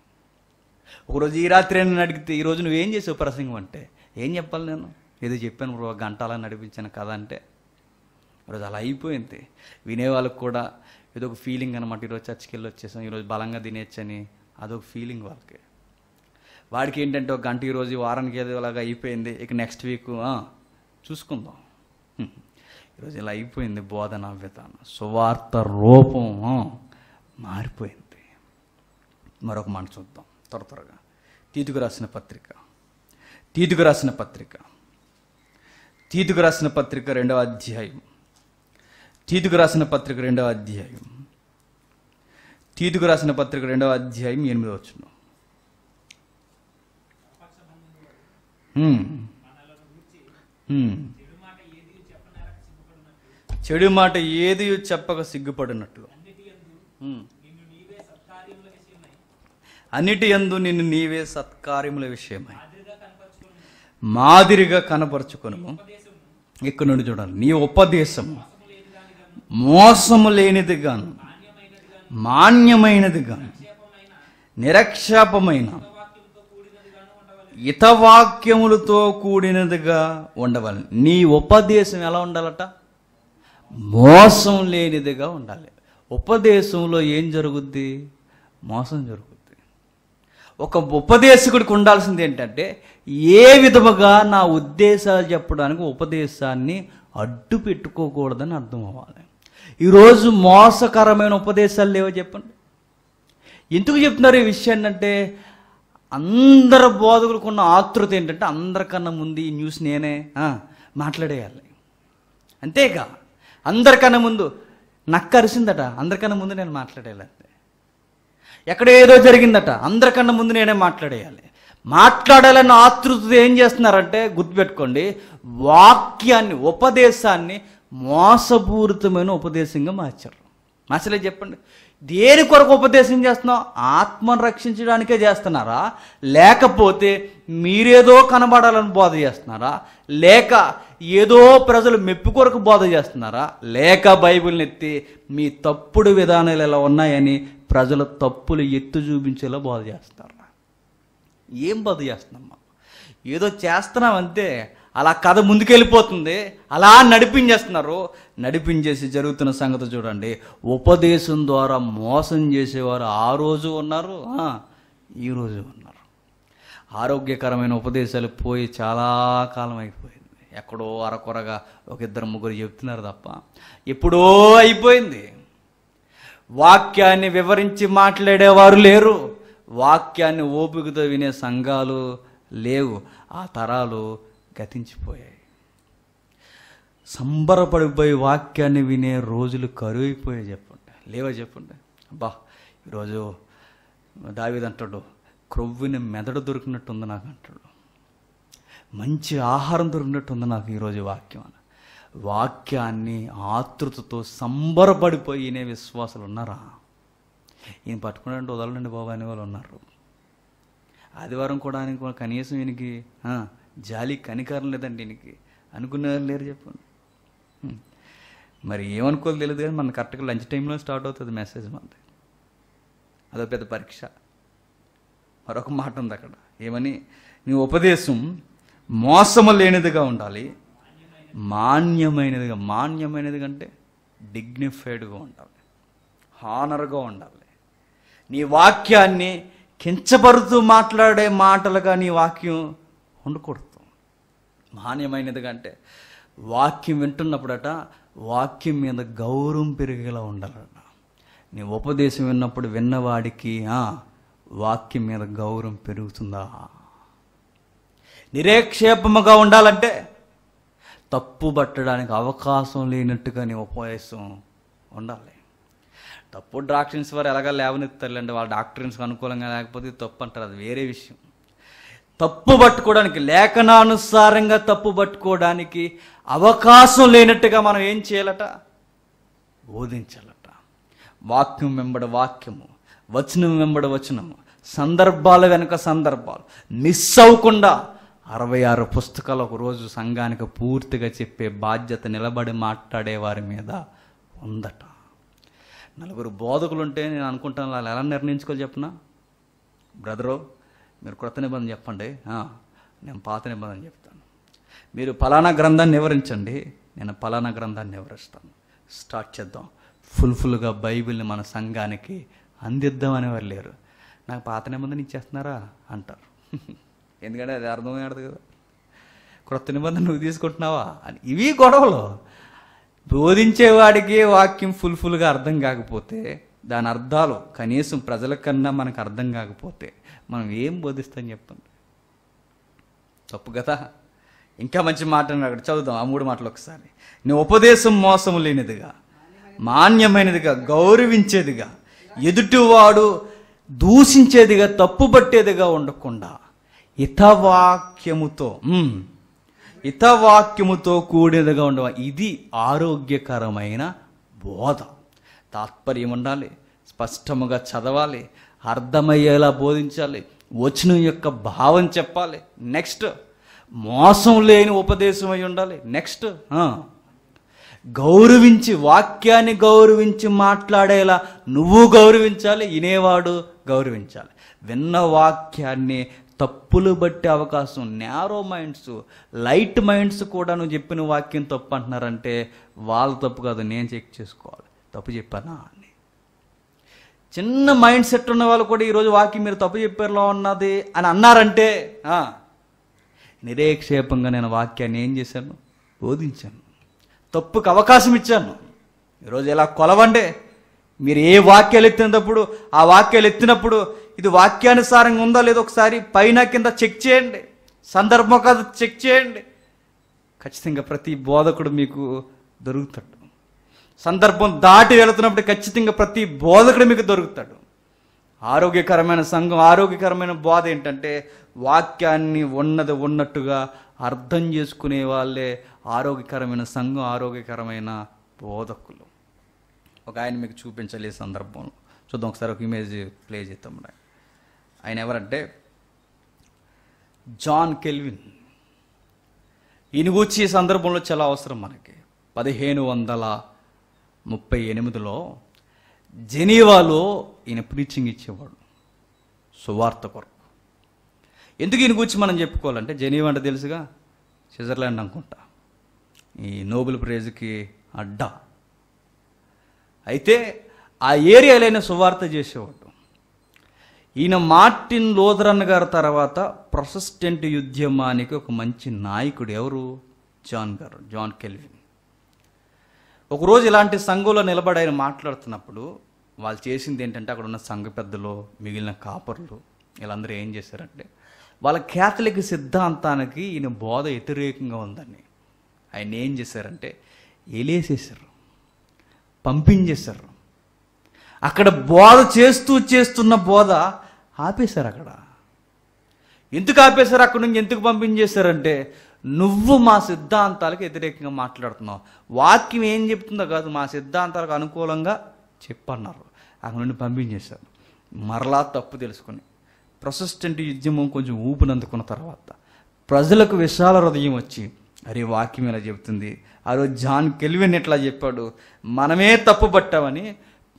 ఒకరోజు ఈ రాత్రి నన్ను అడిగితే ఈరోజు నువ్వేం చేసావు ప్రసంగం అంటే ఏం చెప్పాలి నేను ఏదో చెప్పాను బ్రో గంటలా నడిపించాను కథ అంటే ఈరోజు అలా అయిపోయింది వినే వాళ్ళకి కూడా ఏదో ఒక ఫీలింగ్ అనమాట ఈరోజు చర్చికి వెళ్ళి వచ్చేసాం ఈరోజు బలంగా తినేచ్చని అదొక ఫీలింగ్ వాళ్ళకి వాడికి ఏంటంటే ఒక గంట ఈరోజు వారానికి ఏదో ఇలాగ అయిపోయింది ఇక నెక్స్ట్ వీక్ చూసుకుందాం ఈరోజు ఇలా అయిపోయింది బోధన విధానం సువార్త రూపం మారిపోయింది మరొక మాట చూద్దాం త్వర త్వరగా తీతుకు రాసిన పత్రిక తీతుకు రాసిన పత్రిక తీతుకు రాసిన పత్రిక రెండవ అధ్యాయం తీతుకు రాసిన పత్రిక రెండవ అధ్యాయం తీతుకు రాసిన పత్రిక రెండవ అధ్యాయం ఎనిమిదో వచ్చిన చెడు మాట ఏది చెప్పక సిగ్గుపడినట్లు అన్నిటి ఎందు నిన్ను నీవే సత్కార్యముల విషయమై మాదిరిగా కనపరుచుకొను ఇక్కడ నుండి చూడాలి నీ ఉపదేశం మోసము లేనిది కాను మాన్యమైనది కాను నిరక్షేపమైన ఇతవాక్యములతో కూడినదిగా ఉండవాలి నీ ఉపదేశం ఎలా ఉండాలట మోసం లేనిదిగా ఉండాలి ఉపదేశంలో ఏం జరుగుద్ది మోసం జరుగుద్ది ఒక ఉపదేశకుడికి ఉండాల్సింది ఏంటంటే ఏ విధముగా నా ఉద్దేశాలు చెప్పడానికి ఉపదేశాన్ని అడ్డు పెట్టుకోకూడదని అర్థం అవ్వాలి ఈరోజు మోసకరమైన ఉపదేశాలు లేవో చెప్పండి ఎందుకు చెప్తున్నారు ఈ విషయాన్ని అంటే అందరు బోధకులకు ఉన్న ఆతృత ఏంటంటే అందరికన్నా ముందు ఈ న్యూస్ నేనే మాట్లాడేయాలి అంతేగా అందరికన్నా ముందు నక్క అరిసిందట అందరికన్నా ముందు నేను మాట్లాడేయాలి ఎక్కడ ఏదో జరిగిందట అందరికన్నా ముందు నేనే మాట్లాడేయాలి మాట్లాడాలన్న ఆతృత ఏం చేస్తున్నారంటే గుర్తుపెట్టుకోండి వాక్యాన్ని ఉపదేశాన్ని మోసపూరితమైన ఉపదేశంగా మార్చారు మార్చలేదు చెప్పండి దేని కొరకు ఉపదేశం చేస్తున్నాం ఆత్మను రక్షించడానికే చేస్తున్నారా లేకపోతే మీరేదో కనబడాలని బోధ చేస్తున్నారా లేక ఏదో ప్రజలు మెప్పు కొరకు బోధ చేస్తున్నారా లేక బైబిల్ని ఎత్తి మీ తప్పుడు విధానాలు ఎలా ఉన్నాయని ప్రజల తప్పులు ఎత్తు చూపించేలా బాధ చేస్తున్నారు ఏం బాధ చేస్తున్నాం ఏదో చేస్తున్నాం అంతే అలా కథ ముందుకెళ్ళిపోతుంది అలా నడిపించేస్తున్నారు నడిపించేసి జరుగుతున్న సంగతి చూడండి ఉపదేశం ద్వారా మోసం చేసేవారు ఆ రోజు ఉన్నారు ఈరోజు ఉన్నారు ఆరోగ్యకరమైన ఉపదేశాలు పోయి చాలా కాలం అయిపోయింది ఎక్కడో అరకొరగా ఒక ఇద్దరు ముగ్గురు చెప్తున్నారు తప్ప ఎప్పుడో అయిపోయింది వాక్యాన్ని వివరించి మాట్లాడేవారు లేరు వాక్యాన్ని ఓపికతో వినే సంఘాలు లేవు ఆ తరాలు గతించిపోయాయి సంబరపడిపోయి వాక్యాన్ని వినే రోజులు కరువైపోయాయి చెప్పండి లేవా చెప్పండి అబ్బా ఈరోజు దావిదంటాడు క్రొవ్విన మెదడు దొరికినట్టుంది నాకు అంటాడు మంచి ఆహారం దొరికినట్టుంది నాకు ఈరోజు వాక్యం వాక్యాన్ని ఆతృతతో సంబరపడిపోయినే విశ్వాసాలు ఉన్నారా ఈయన పట్టుకున్నట్టు వదలండి బాబు అనే వాళ్ళు ఉన్నారు ఆదివారం కూడా కనీసం ఈయనకి జాలి కనికారం లేదండి ఈయనకి అనుకునేవారు లేరు చెప్పండి మరి ఏమనుకోవాలి తెలియదు కానీ మన కరెక్ట్గా లంచ్ టైంలో స్టార్ట్ అవుతుంది మెసేజ్ మనది అదో పెద్ద పరీక్ష మరొక మాట ఉంది అక్కడ ఏమని నీ ఉపదేశం మోసము లేనిదిగా ఉండాలి మాన్యమైనదిగా మాన్యమైనది కంటే డిగ్నిఫైడ్గా ఉండాలి హానర్గా ఉండాలి నీ వాక్యాన్ని కించపరుతూ మాట్లాడే మాటలుగా నీ వాక్యం ఉండకూడదు మాన్యమైనది కంటే వాక్యం వింటున్నప్పుడట వాక్యం మీద గౌరవం పెరిగేలా ఉండాలట నీ ఉపదేశం విన్నప్పుడు విన్నవాడికి వాక్యం మీద గౌరవం పెరుగుతుందా నిరేక్షేపముగా ఉండాలంటే తప్పు పట్టడానికి అవకాశం లేనట్టుగా నీ ఉపదేశం ఉండాలి తప్పు డాక్టర్స్ వారు ఎలాగ అండి వాళ్ళ డాక్టర్స్కి అనుకూలంగా లేకపోతే తప్పు అంటారు అది వేరే విషయం తప్పు పట్టుకోవడానికి లేఖనానుసారంగా తప్పు పట్టుకోవడానికి అవకాశం లేనట్టుగా మనం ఏం చేయాలట బోధించాలట వాక్యం వెంబడ వాక్యము వచనం వెంబడ వచనము సందర్భాల వెనుక సందర్భాలు మిస్ అవ్వకుండా అరవై ఆరు పుస్తకాలు ఒకరోజు సంఘానికి పూర్తిగా చెప్పే బాధ్యత నిలబడి మాట్లాడే వారి మీద ఉందట నలుగురు బోధకులు ఉంటే నేను అనుకుంటాను వాళ్ళు ఎలా నిర్ణయించుకోవాలి చెప్పనా బ్రదరు మీరు క్రొత్త నిబంధన చెప్పండి నేను పాత నిబంధన చెప్తాను మీరు ఫలానా గ్రంథాన్ని వివరించండి నేను ఫలానా గ్రంథాన్ని వివరిస్తాను స్టార్ట్ చేద్దాం ఫుల్ఫుల్గా బైబిల్ని మన సంఘానికి అందిద్దామనేవారు లేరు నాకు పాత నిబంధన ఇచ్చేస్తున్నారా అంటారు ఎందుకంటే అది అర్థమయ్యాడు కదా క్రొత్త నిబంధన నువ్వు తీసుకుంటున్నావా అని ఇవి గొడవలు బోధించేవాడికి వాక్యం ఫుల్ఫుల్గా అర్థం కాకపోతే దాని అర్థాలు కనీసం ప్రజల కన్నా మనకు అర్థం కాకపోతే మనం ఏం బోధిస్తాం చెప్పండి తప్పు కదా ఇంకా మంచి మాట అక్కడ చదువుదాం ఆ మూడు మాటలు ఒకసారి నీ ఉపదేశం మోసము లేనిదిగా మాన్యమైనదిగా గౌరవించేదిగా ఎదుటివాడు దూషించేదిగా పట్టేదిగా ఉండకుండా హితవాక్యముతో హితవాక్యముతో కూడినదిగా ఉండవ ఇది ఆరోగ్యకరమైన బోధ తాత్పర్యం ఉండాలి స్పష్టముగా చదవాలి అర్థమయ్యేలా బోధించాలి వచ్చిన యొక్క భావం చెప్పాలి నెక్స్ట్ మోసం లేని ఉపదేశం అయి ఉండాలి నెక్స్ట్ గౌరవించి వాక్యాన్ని గౌరవించి మాట్లాడేలా నువ్వు గౌరవించాలి వినేవాడు గౌరవించాలి విన్న వాక్యాన్ని తప్పులు బట్టే అవకాశం నేరో మైండ్స్ లైట్ మైండ్స్ కూడా నువ్వు చెప్పిన వాక్యం తప్పు అంటున్నారంటే వాళ్ళ తప్పు కాదు నేను చెక్ చేసుకోవాలి తప్పు చెప్పానా అని చిన్న మైండ్ సెట్ ఉన్న వాళ్ళు కూడా ఈరోజు వాక్యం మీరు తప్పు చెప్పారులో ఉన్నది అని అన్నారంటే నిరేక్షేపంగా నేను వాక్యాన్ని ఏం చేశాను బోధించాను తప్పుకు అవకాశం ఇచ్చాను ఈరోజు ఇలా కొలవండి మీరు ఏ వాక్యాలు ఎత్తినప్పుడు ఆ వాక్యాలు ఎత్తినప్పుడు ఇది వాక్యానుసారంగా ఉందా లేదో ఒకసారి పైన కింద చెక్ చేయండి సందర్భం చెక్ చేయండి ఖచ్చితంగా ప్రతి బోధకుడు మీకు దొరుకుతాడు సందర్భం దాటి వెళుతున్నప్పుడు ఖచ్చితంగా ప్రతి బోధకుడు మీకు దొరుకుతాడు ఆరోగ్యకరమైన సంఘం ఆరోగ్యకరమైన బోధ ఏంటంటే వాక్యాన్ని ఉన్నది ఉన్నట్టుగా అర్థం చేసుకునే వాళ్ళే ఆరోగ్యకరమైన సంఘం ఆరోగ్యకరమైన బోధకులు ఒక ఆయన మీకు చూపించాలి ఈ సందర్భంలో చూద్దాం ఒకసారి ఒక ఇమేజ్ ప్లే చేద్దాం ఆయన ఎవరంటే జాన్ కెల్విన్ ఈయన గురించి ఈ సందర్భంలో చాలా అవసరం మనకి పదిహేను వందల ముప్పై ఎనిమిదిలో జెనీవాలో ఈయన ప్రీచింగ్ ఇచ్చేవాడు సువార్త కొరకు ఎందుకు ఈయన గురించి మనం చెప్పుకోవాలంటే జెనీవా అంటే తెలుసుగా స్విట్జర్లాండ్ అనుకుంటా ఈ నోబెల్ ప్రైజ్కి అడ్డా అయితే ఆ ఏరియాలైన సువార్త చేసేవాడు ఈయన మార్టిన్ లోదరన్ గారి తర్వాత ప్రొసెస్టెంట్ ఉద్యమానికి ఒక మంచి నాయకుడు ఎవరు జాన్ గారు జాన్ కెల్విన్ ఒకరోజు ఇలాంటి సంఘంలో నిలబడి మాట్లాడుతున్నప్పుడు వాళ్ళు చేసింది ఏంటంటే అక్కడ ఉన్న సంఘ పెద్దలు మిగిలిన కాపర్లు వీళ్ళందరూ ఏం చేశారంటే వాళ్ళ క్యాథలిక్ సిద్ధాంతానికి ఈయన బోధ వ్యతిరేకంగా ఉందని ఆయన ఏం చేశారంటే ఎలేసేశారు పంపించేశారు అక్కడ బోధ చేస్తూ చేస్తున్న బోధ ఆపేశారు అక్కడ ఎందుకు ఆపేశారు అక్కడ నుంచి ఎందుకు పంపించేశారంటే నువ్వు మా సిద్ధాంతాలకు వ్యతిరేకంగా మాట్లాడుతున్నావు వాక్యం ఏం చెప్తుందో కాదు మా సిద్ధాంతాలకు అనుకూలంగా చెప్పన్నారు అక్కడ నుండి పంపించేశారు మరలా తప్పు తెలుసుకుని ప్రొసెస్టెంట్ ఉద్యమం కొంచెం ఊపినందుకున్న తర్వాత ప్రజలకు విశాల హృదయం వచ్చి అరే వాక్యం ఇలా చెబుతుంది ఆ రోజు జాన్ కెల్విన్ ఎట్లా చెప్పాడు మనమే తప్పు పట్టామని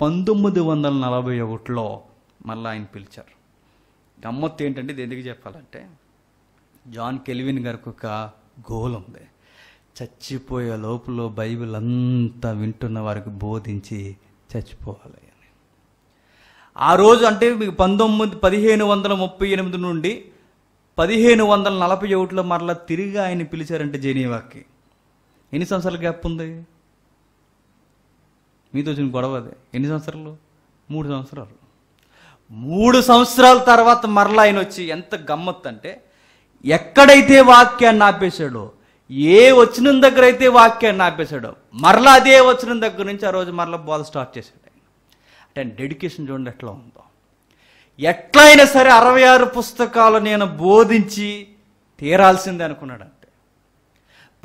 పంతొమ్మిది వందల నలభై ఒకటిలో మళ్ళీ ఆయన పిలిచారు గమ్మత్తు ఏంటంటే ఇది ఎందుకు చెప్పాలంటే జాన్ కెల్విన్ గారికి ఒక గోల్ ఉంది చచ్చిపోయే లోపల బైబిల్ అంతా వింటున్న వారికి బోధించి చచ్చిపోవాలి అని ఆ రోజు అంటే మీకు పంతొమ్మిది పదిహేను వందల ముప్పై ఎనిమిది నుండి పదిహేను వందల నలభై ఒకటిలో మరలా తిరిగి ఆయన పిలిచారంటే జెనీవాకి ఎన్ని సంవత్సరాల గ్యాప్ ఉంది మీతో చిన్న గొడవ అదే ఎన్ని సంవత్సరాలు మూడు సంవత్సరాలు మూడు సంవత్సరాల తర్వాత మరలా ఆయన వచ్చి ఎంత గమ్మత్ అంటే ఎక్కడైతే వాక్యాన్ని ఆపేశాడో ఏ వచ్చిన దగ్గర అయితే వాక్యాన్ని ఆపేశాడో మరలా అదే వచ్చిన దగ్గర నుంచి ఆ రోజు మరలా బోధ స్టార్ట్ చేశాడు ఆయన అంటే డెడికేషన్ చూడండి ఎట్లా ఉందో ఎట్లయినా సరే అరవై ఆరు పుస్తకాలు నేను బోధించి తీరాల్సిందే అనుకున్నాడంటే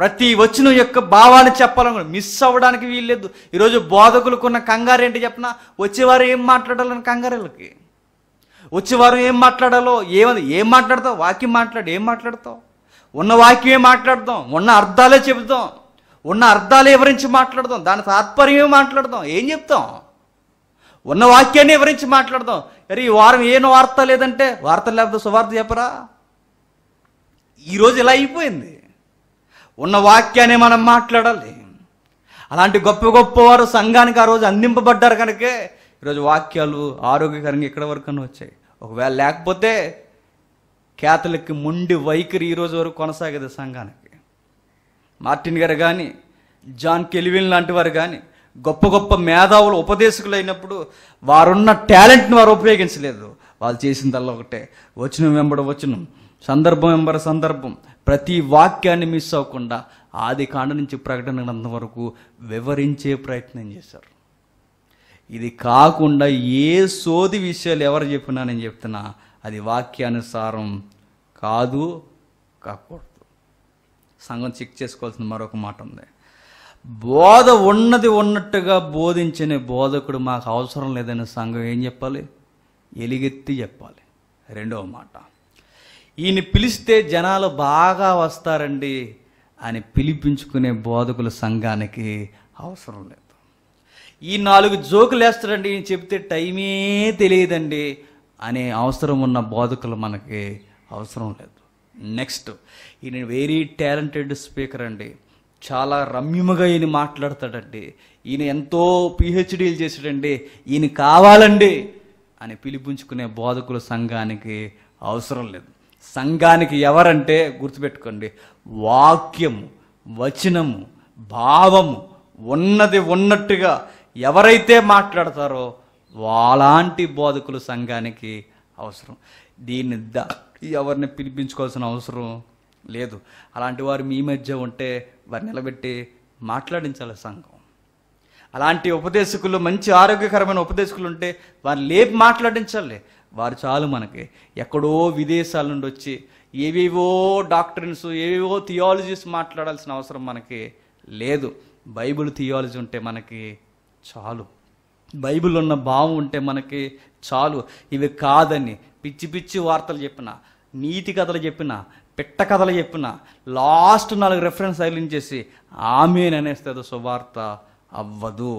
ప్రతి వచనం యొక్క భావాన్ని చెప్పాలనుకున్నాడు మిస్ అవ్వడానికి వీల్లేదు ఈరోజు బోధకులకున్న కంగారు ఏంటి చెప్పినా వచ్చేవారు ఏం మాట్లాడాలని కంగారులకి వచ్చేవారు ఏం మాట్లాడాలో ఏమని ఏం మాట్లాడతావు వాక్యం మాట్లాడు ఏం మాట్లాడతావు ఉన్న వాక్యమే మాట్లాడదాం ఉన్న అర్థాలే చెబుదాం ఉన్న అర్థాలు వివరించి మాట్లాడదాం దాని తాత్పర్యమే మాట్లాడదాం ఏం చెప్తాం ఉన్న వాక్యాన్ని వివరించి మాట్లాడదాం అరే ఈ వారం ఏం వార్త లేదంటే వార్త లేకపోతే సువార్త చెప్పరా ఈరోజు ఇలా అయిపోయింది ఉన్న వాక్యాన్ని మనం మాట్లాడాలి అలాంటి గొప్ప గొప్ప వారు సంఘానికి ఆ రోజు అందింపబడ్డారు కనుకే ఈరోజు వాక్యాలు ఆరోగ్యకరంగా ఇక్కడ వరకు వచ్చాయి ఒకవేళ లేకపోతే కేథలిక్ ముండి వైఖరి ఈరోజు వరకు కొనసాగదు సంఘానికి మార్టిన్ గారు కానీ జాన్ కెలివిన్ లాంటి వారు కానీ గొప్ప గొప్ప మేధావులు ఉపదేశకులు అయినప్పుడు వారున్న టాలెంట్ని వారు ఉపయోగించలేదు వాళ్ళు చేసిందల్లా ఒకటే వచనం వెంబడ వచనం సందర్భం వెంబడ సందర్భం ప్రతి వాక్యాన్ని మిస్ అవ్వకుండా ఆది కాండ నుంచి ప్రకటన వరకు వివరించే ప్రయత్నం చేశారు ఇది కాకుండా ఏ సోది విషయాలు ఎవరు చెప్పినా నేను చెప్తున్నా అది వాక్యానుసారం కాదు కాకూడదు సంఘం చెక్ చేసుకోవాల్సిన మరొక మాట ఉంది బోధ ఉన్నది ఉన్నట్టుగా బోధించని బోధకుడు మాకు అవసరం లేదని సంఘం ఏం చెప్పాలి ఎలిగెత్తి చెప్పాలి రెండవ మాట ఈయన పిలిస్తే జనాలు బాగా వస్తారండి అని పిలిపించుకునే బోధకుల సంఘానికి అవసరం లేదు ఈ నాలుగు జోకులు వేస్తారండి నేను చెప్తే టైమే తెలియదండి అనే అవసరం ఉన్న బోధకులు మనకి అవసరం లేదు నెక్స్ట్ ఈయన వెరీ టాలెంటెడ్ స్పీకర్ అండి చాలా రమ్యముగా ఈయన మాట్లాడతాడండి ఈయన ఎంతో పిహెచ్డీలు చేశాడండి ఈయన కావాలండి అని పిలిపించుకునే బోధకుల సంఘానికి అవసరం లేదు సంఘానికి ఎవరంటే గుర్తుపెట్టుకోండి వాక్యము వచనము భావము ఉన్నది ఉన్నట్టుగా ఎవరైతే మాట్లాడతారో వాళ్ళంటి బోధకులు సంఘానికి అవసరం దీన్ని దా ఎవరిని పిలిపించుకోవాల్సిన అవసరం లేదు అలాంటి వారు మీ మధ్య ఉంటే వారు నిలబెట్టి మాట్లాడించాలి సంఘం అలాంటి ఉపదేశకులు మంచి ఆరోగ్యకరమైన ఉపదేశకులు ఉంటే వారు లేపి మాట్లాడించాలి వారు చాలు మనకి ఎక్కడో విదేశాల నుండి వచ్చి ఏవేవో డాక్టరీన్స్ ఏవేవో థియాలజీస్ మాట్లాడాల్సిన అవసరం మనకి లేదు బైబిల్ థియాలజీ ఉంటే మనకి చాలు బైబిల్ ఉన్న భావం ఉంటే మనకి చాలు ఇవి కాదని పిచ్చి పిచ్చి వార్తలు చెప్పిన నీతి కథలు చెప్పిన పిట్ట కథలు చెప్పిన లాస్ట్ నాలుగు రెఫరెన్స్ సైలెంట్ చేసి అనేస్తుంది సువార్త అవ్వదు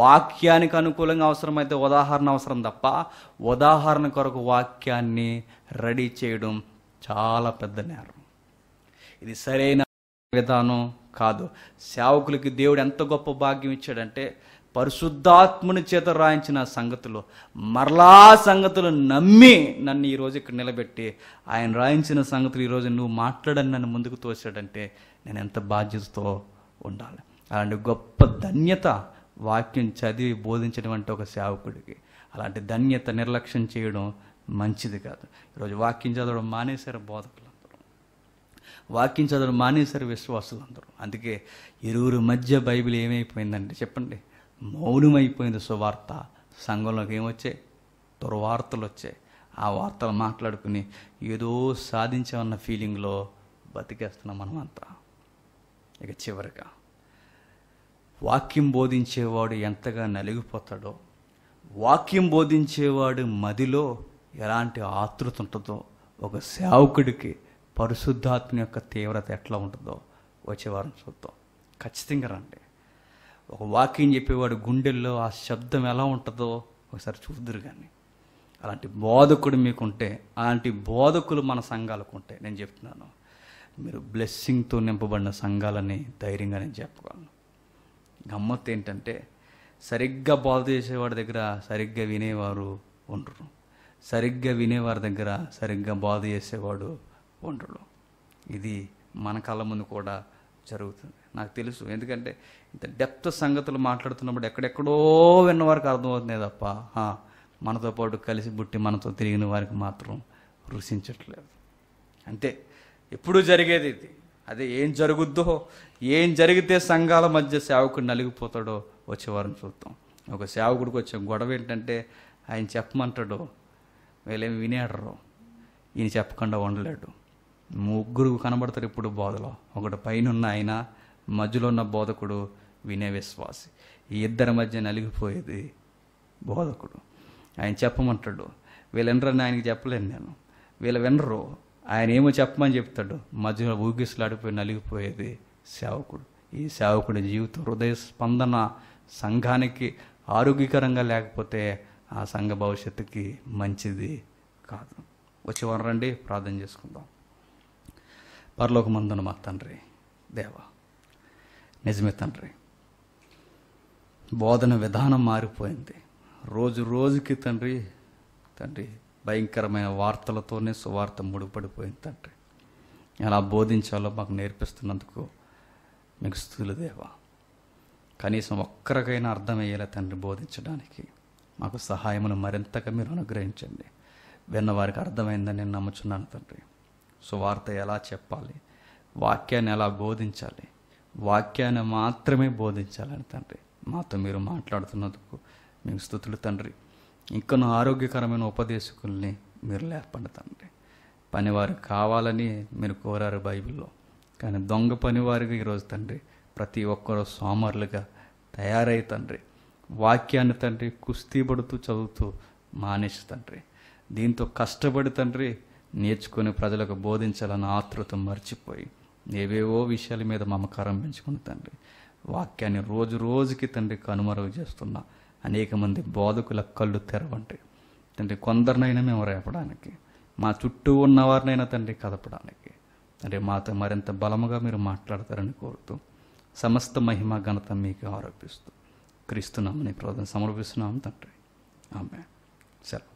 వాక్యానికి అనుకూలంగా అవసరమైతే ఉదాహరణ అవసరం తప్ప ఉదాహరణ కొరకు వాక్యాన్ని రెడీ చేయడం చాలా పెద్ద నేరం ఇది సరైన విధానం కాదు సేవకులకి దేవుడు ఎంత గొప్ప భాగ్యం ఇచ్చాడంటే పరిశుద్ధాత్ముని చేత రాయించిన సంగతులు మరలా సంగతులు నమ్మి నన్ను ఈరోజు ఇక్కడ నిలబెట్టి ఆయన రాయించిన సంగతులు ఈరోజు నువ్వు మాట్లాడని నన్ను ముందుకు తోచాడంటే నేను ఎంత బాధ్యతతో ఉండాలి అలాంటి గొప్ప ధన్యత వాక్యం చదివి బోధించడం అంటే ఒక సేవకుడికి అలాంటి ధన్యత నిర్లక్ష్యం చేయడం మంచిది కాదు ఈరోజు వాక్యం చదవడం మానేశారు బోధకులు వాక్యం చదవడం మానేశారు అందరూ అందుకే ఇరువురు మధ్య బైబిల్ ఏమైపోయిందంటే చెప్పండి మౌనమైపోయింది సువార్త సంఘంలోకి ఏమొచ్చాయి దుర్వార్తలు వచ్చాయి ఆ వార్తలు మాట్లాడుకుని ఏదో సాధించామన్న ఫీలింగ్లో బతికేస్తున్నాం మనం అంతా ఇక చివరిగా వాక్యం బోధించేవాడు ఎంతగా నలిగిపోతాడో వాక్యం బోధించేవాడు మదిలో ఎలాంటి ఆతృత ఉంటుందో ఒక సేవకుడికి పరిశుద్ధాత్మ యొక్క తీవ్రత ఎట్లా ఉంటుందో వచ్చే వారం చూద్దాం ఖచ్చితంగా రండి ఒక వాక్యం చెప్పేవాడు గుండెల్లో ఆ శబ్దం ఎలా ఉంటుందో ఒకసారి చూద్దరు కానీ అలాంటి బోధకుడు మీకుంటే అలాంటి బోధకులు మన సంఘాలకు ఉంటే నేను చెప్తున్నాను మీరు బ్లెస్సింగ్తో నింపబడిన సంఘాలని ధైర్యంగా నేను చెప్పగలను గమ్మత్తు ఏంటంటే సరిగ్గా బోధ చేసేవాడి దగ్గర సరిగ్గా వినేవారు ఉండరు సరిగ్గా వినేవారి దగ్గర సరిగ్గా బోధ చేసేవాడు ఉండడు ఇది మన కళ్ళ ముందు కూడా జరుగుతుంది నాకు తెలుసు ఎందుకంటే డెప్త్ సంగతులు మాట్లాడుతున్నప్పుడు ఎక్కడెక్కడో విన్నవారికి అర్థమవుతుంది అర్థమవుతున్నాయి తప్ప మనతో పాటు కలిసి బుట్టి మనతో తిరిగిన వారికి మాత్రం రుచించట్లేదు అంతే ఎప్పుడు జరిగేది ఇది అదే ఏం జరుగుద్దో ఏం జరిగితే సంఘాల మధ్య సేవకుడు నలిగిపోతాడో వచ్చేవారం చూద్దాం ఒక సేవకుడికి వచ్చే గొడవ ఏంటంటే ఆయన చెప్పమంటాడు వీళ్ళేమి వినేడరు ఈయన చెప్పకుండా ఉండలేడు ముగ్గురు కనబడతారు ఇప్పుడు బోధలో ఒకటి పైన ఉన్న ఆయన మధ్యలో ఉన్న బోధకుడు వినే విశ్వాసి ఈ ఇద్దరి మధ్య నలిగిపోయేది బోధకుడు ఆయన చెప్పమంటాడు వీళ్ళు వినరని ఆయనకి చెప్పలేను నేను వీళ్ళు వినరు ఆయన ఏమో చెప్పమని చెప్తాడు మధ్యలో ఊగిసలాడిపోయి నలిగిపోయేది సేవకుడు ఈ సేవకుడి జీవితం హృదయ స్పందన సంఘానికి ఆరోగ్యకరంగా లేకపోతే ఆ సంఘ భవిష్యత్తుకి మంచిది కాదు వచ్చి వనరండి ప్రార్థన చేసుకుందాం పరలోకమందున మా తండ్రి దేవా నిజమే తండ్రి బోధన విధానం మారిపోయింది రోజు రోజుకి తండ్రి తండ్రి భయంకరమైన వార్తలతోనే సువార్త ముడిపడిపోయింది తండ్రి ఎలా బోధించాలో మాకు నేర్పిస్తున్నందుకు మీకు స్థూలు దేవా కనీసం ఒక్కరికైనా అర్థమయ్యేలా తండ్రి బోధించడానికి మాకు సహాయమును మరింతగా మీరు అనుగ్రహించండి విన్నవారికి అర్థమైందని నేను నమ్ముచున్నాను తండ్రి సువార్త ఎలా చెప్పాలి వాక్యాన్ని ఎలా బోధించాలి వాక్యాన్ని మాత్రమే బోధించాలని తండ్రి మాతో మీరు మాట్లాడుతున్నందుకు మేము స్థుతులు తండ్రి ఇంకను ఆరోగ్యకరమైన ఉపదేశకుల్ని మీరు లేపండి తండ్రి పనివారు కావాలని మీరు కోరారు బైబిల్లో కానీ దొంగ పనివారిగా ఈరోజు తండ్రి ప్రతి ఒక్కరు సోమరులుగా తయారై తండ్రి వాక్యాన్ని తండ్రి కుస్తీ పడుతూ చదువుతూ మానేసి తండ్రి దీంతో కష్టపడి తండ్రి నేర్చుకొని ప్రజలకు బోధించాలన్న ఆతృత మర్చిపోయి ఏవేవో విషయాల మీద మమకారం పెంచుకుని తండ్రి వాక్యాన్ని రోజు రోజుకి తండ్రి కనుమరుగు చేస్తున్నా అనేక మంది బోధకుల కళ్ళు తెరవండి తండ్రి కొందరినైనా మేము రేపడానికి మా చుట్టూ ఉన్నవారినైనా తండ్రి కదపడానికి తండ్రి మాతో మరింత బలముగా మీరు మాట్లాడతారని కోరుతూ సమస్త మహిమ ఘనత మీకు ఆరోపిస్తూ క్రీస్తున్నామని ప్రార్థన సమర్పిస్తున్నాం తండ్రి ఆమె సెలవు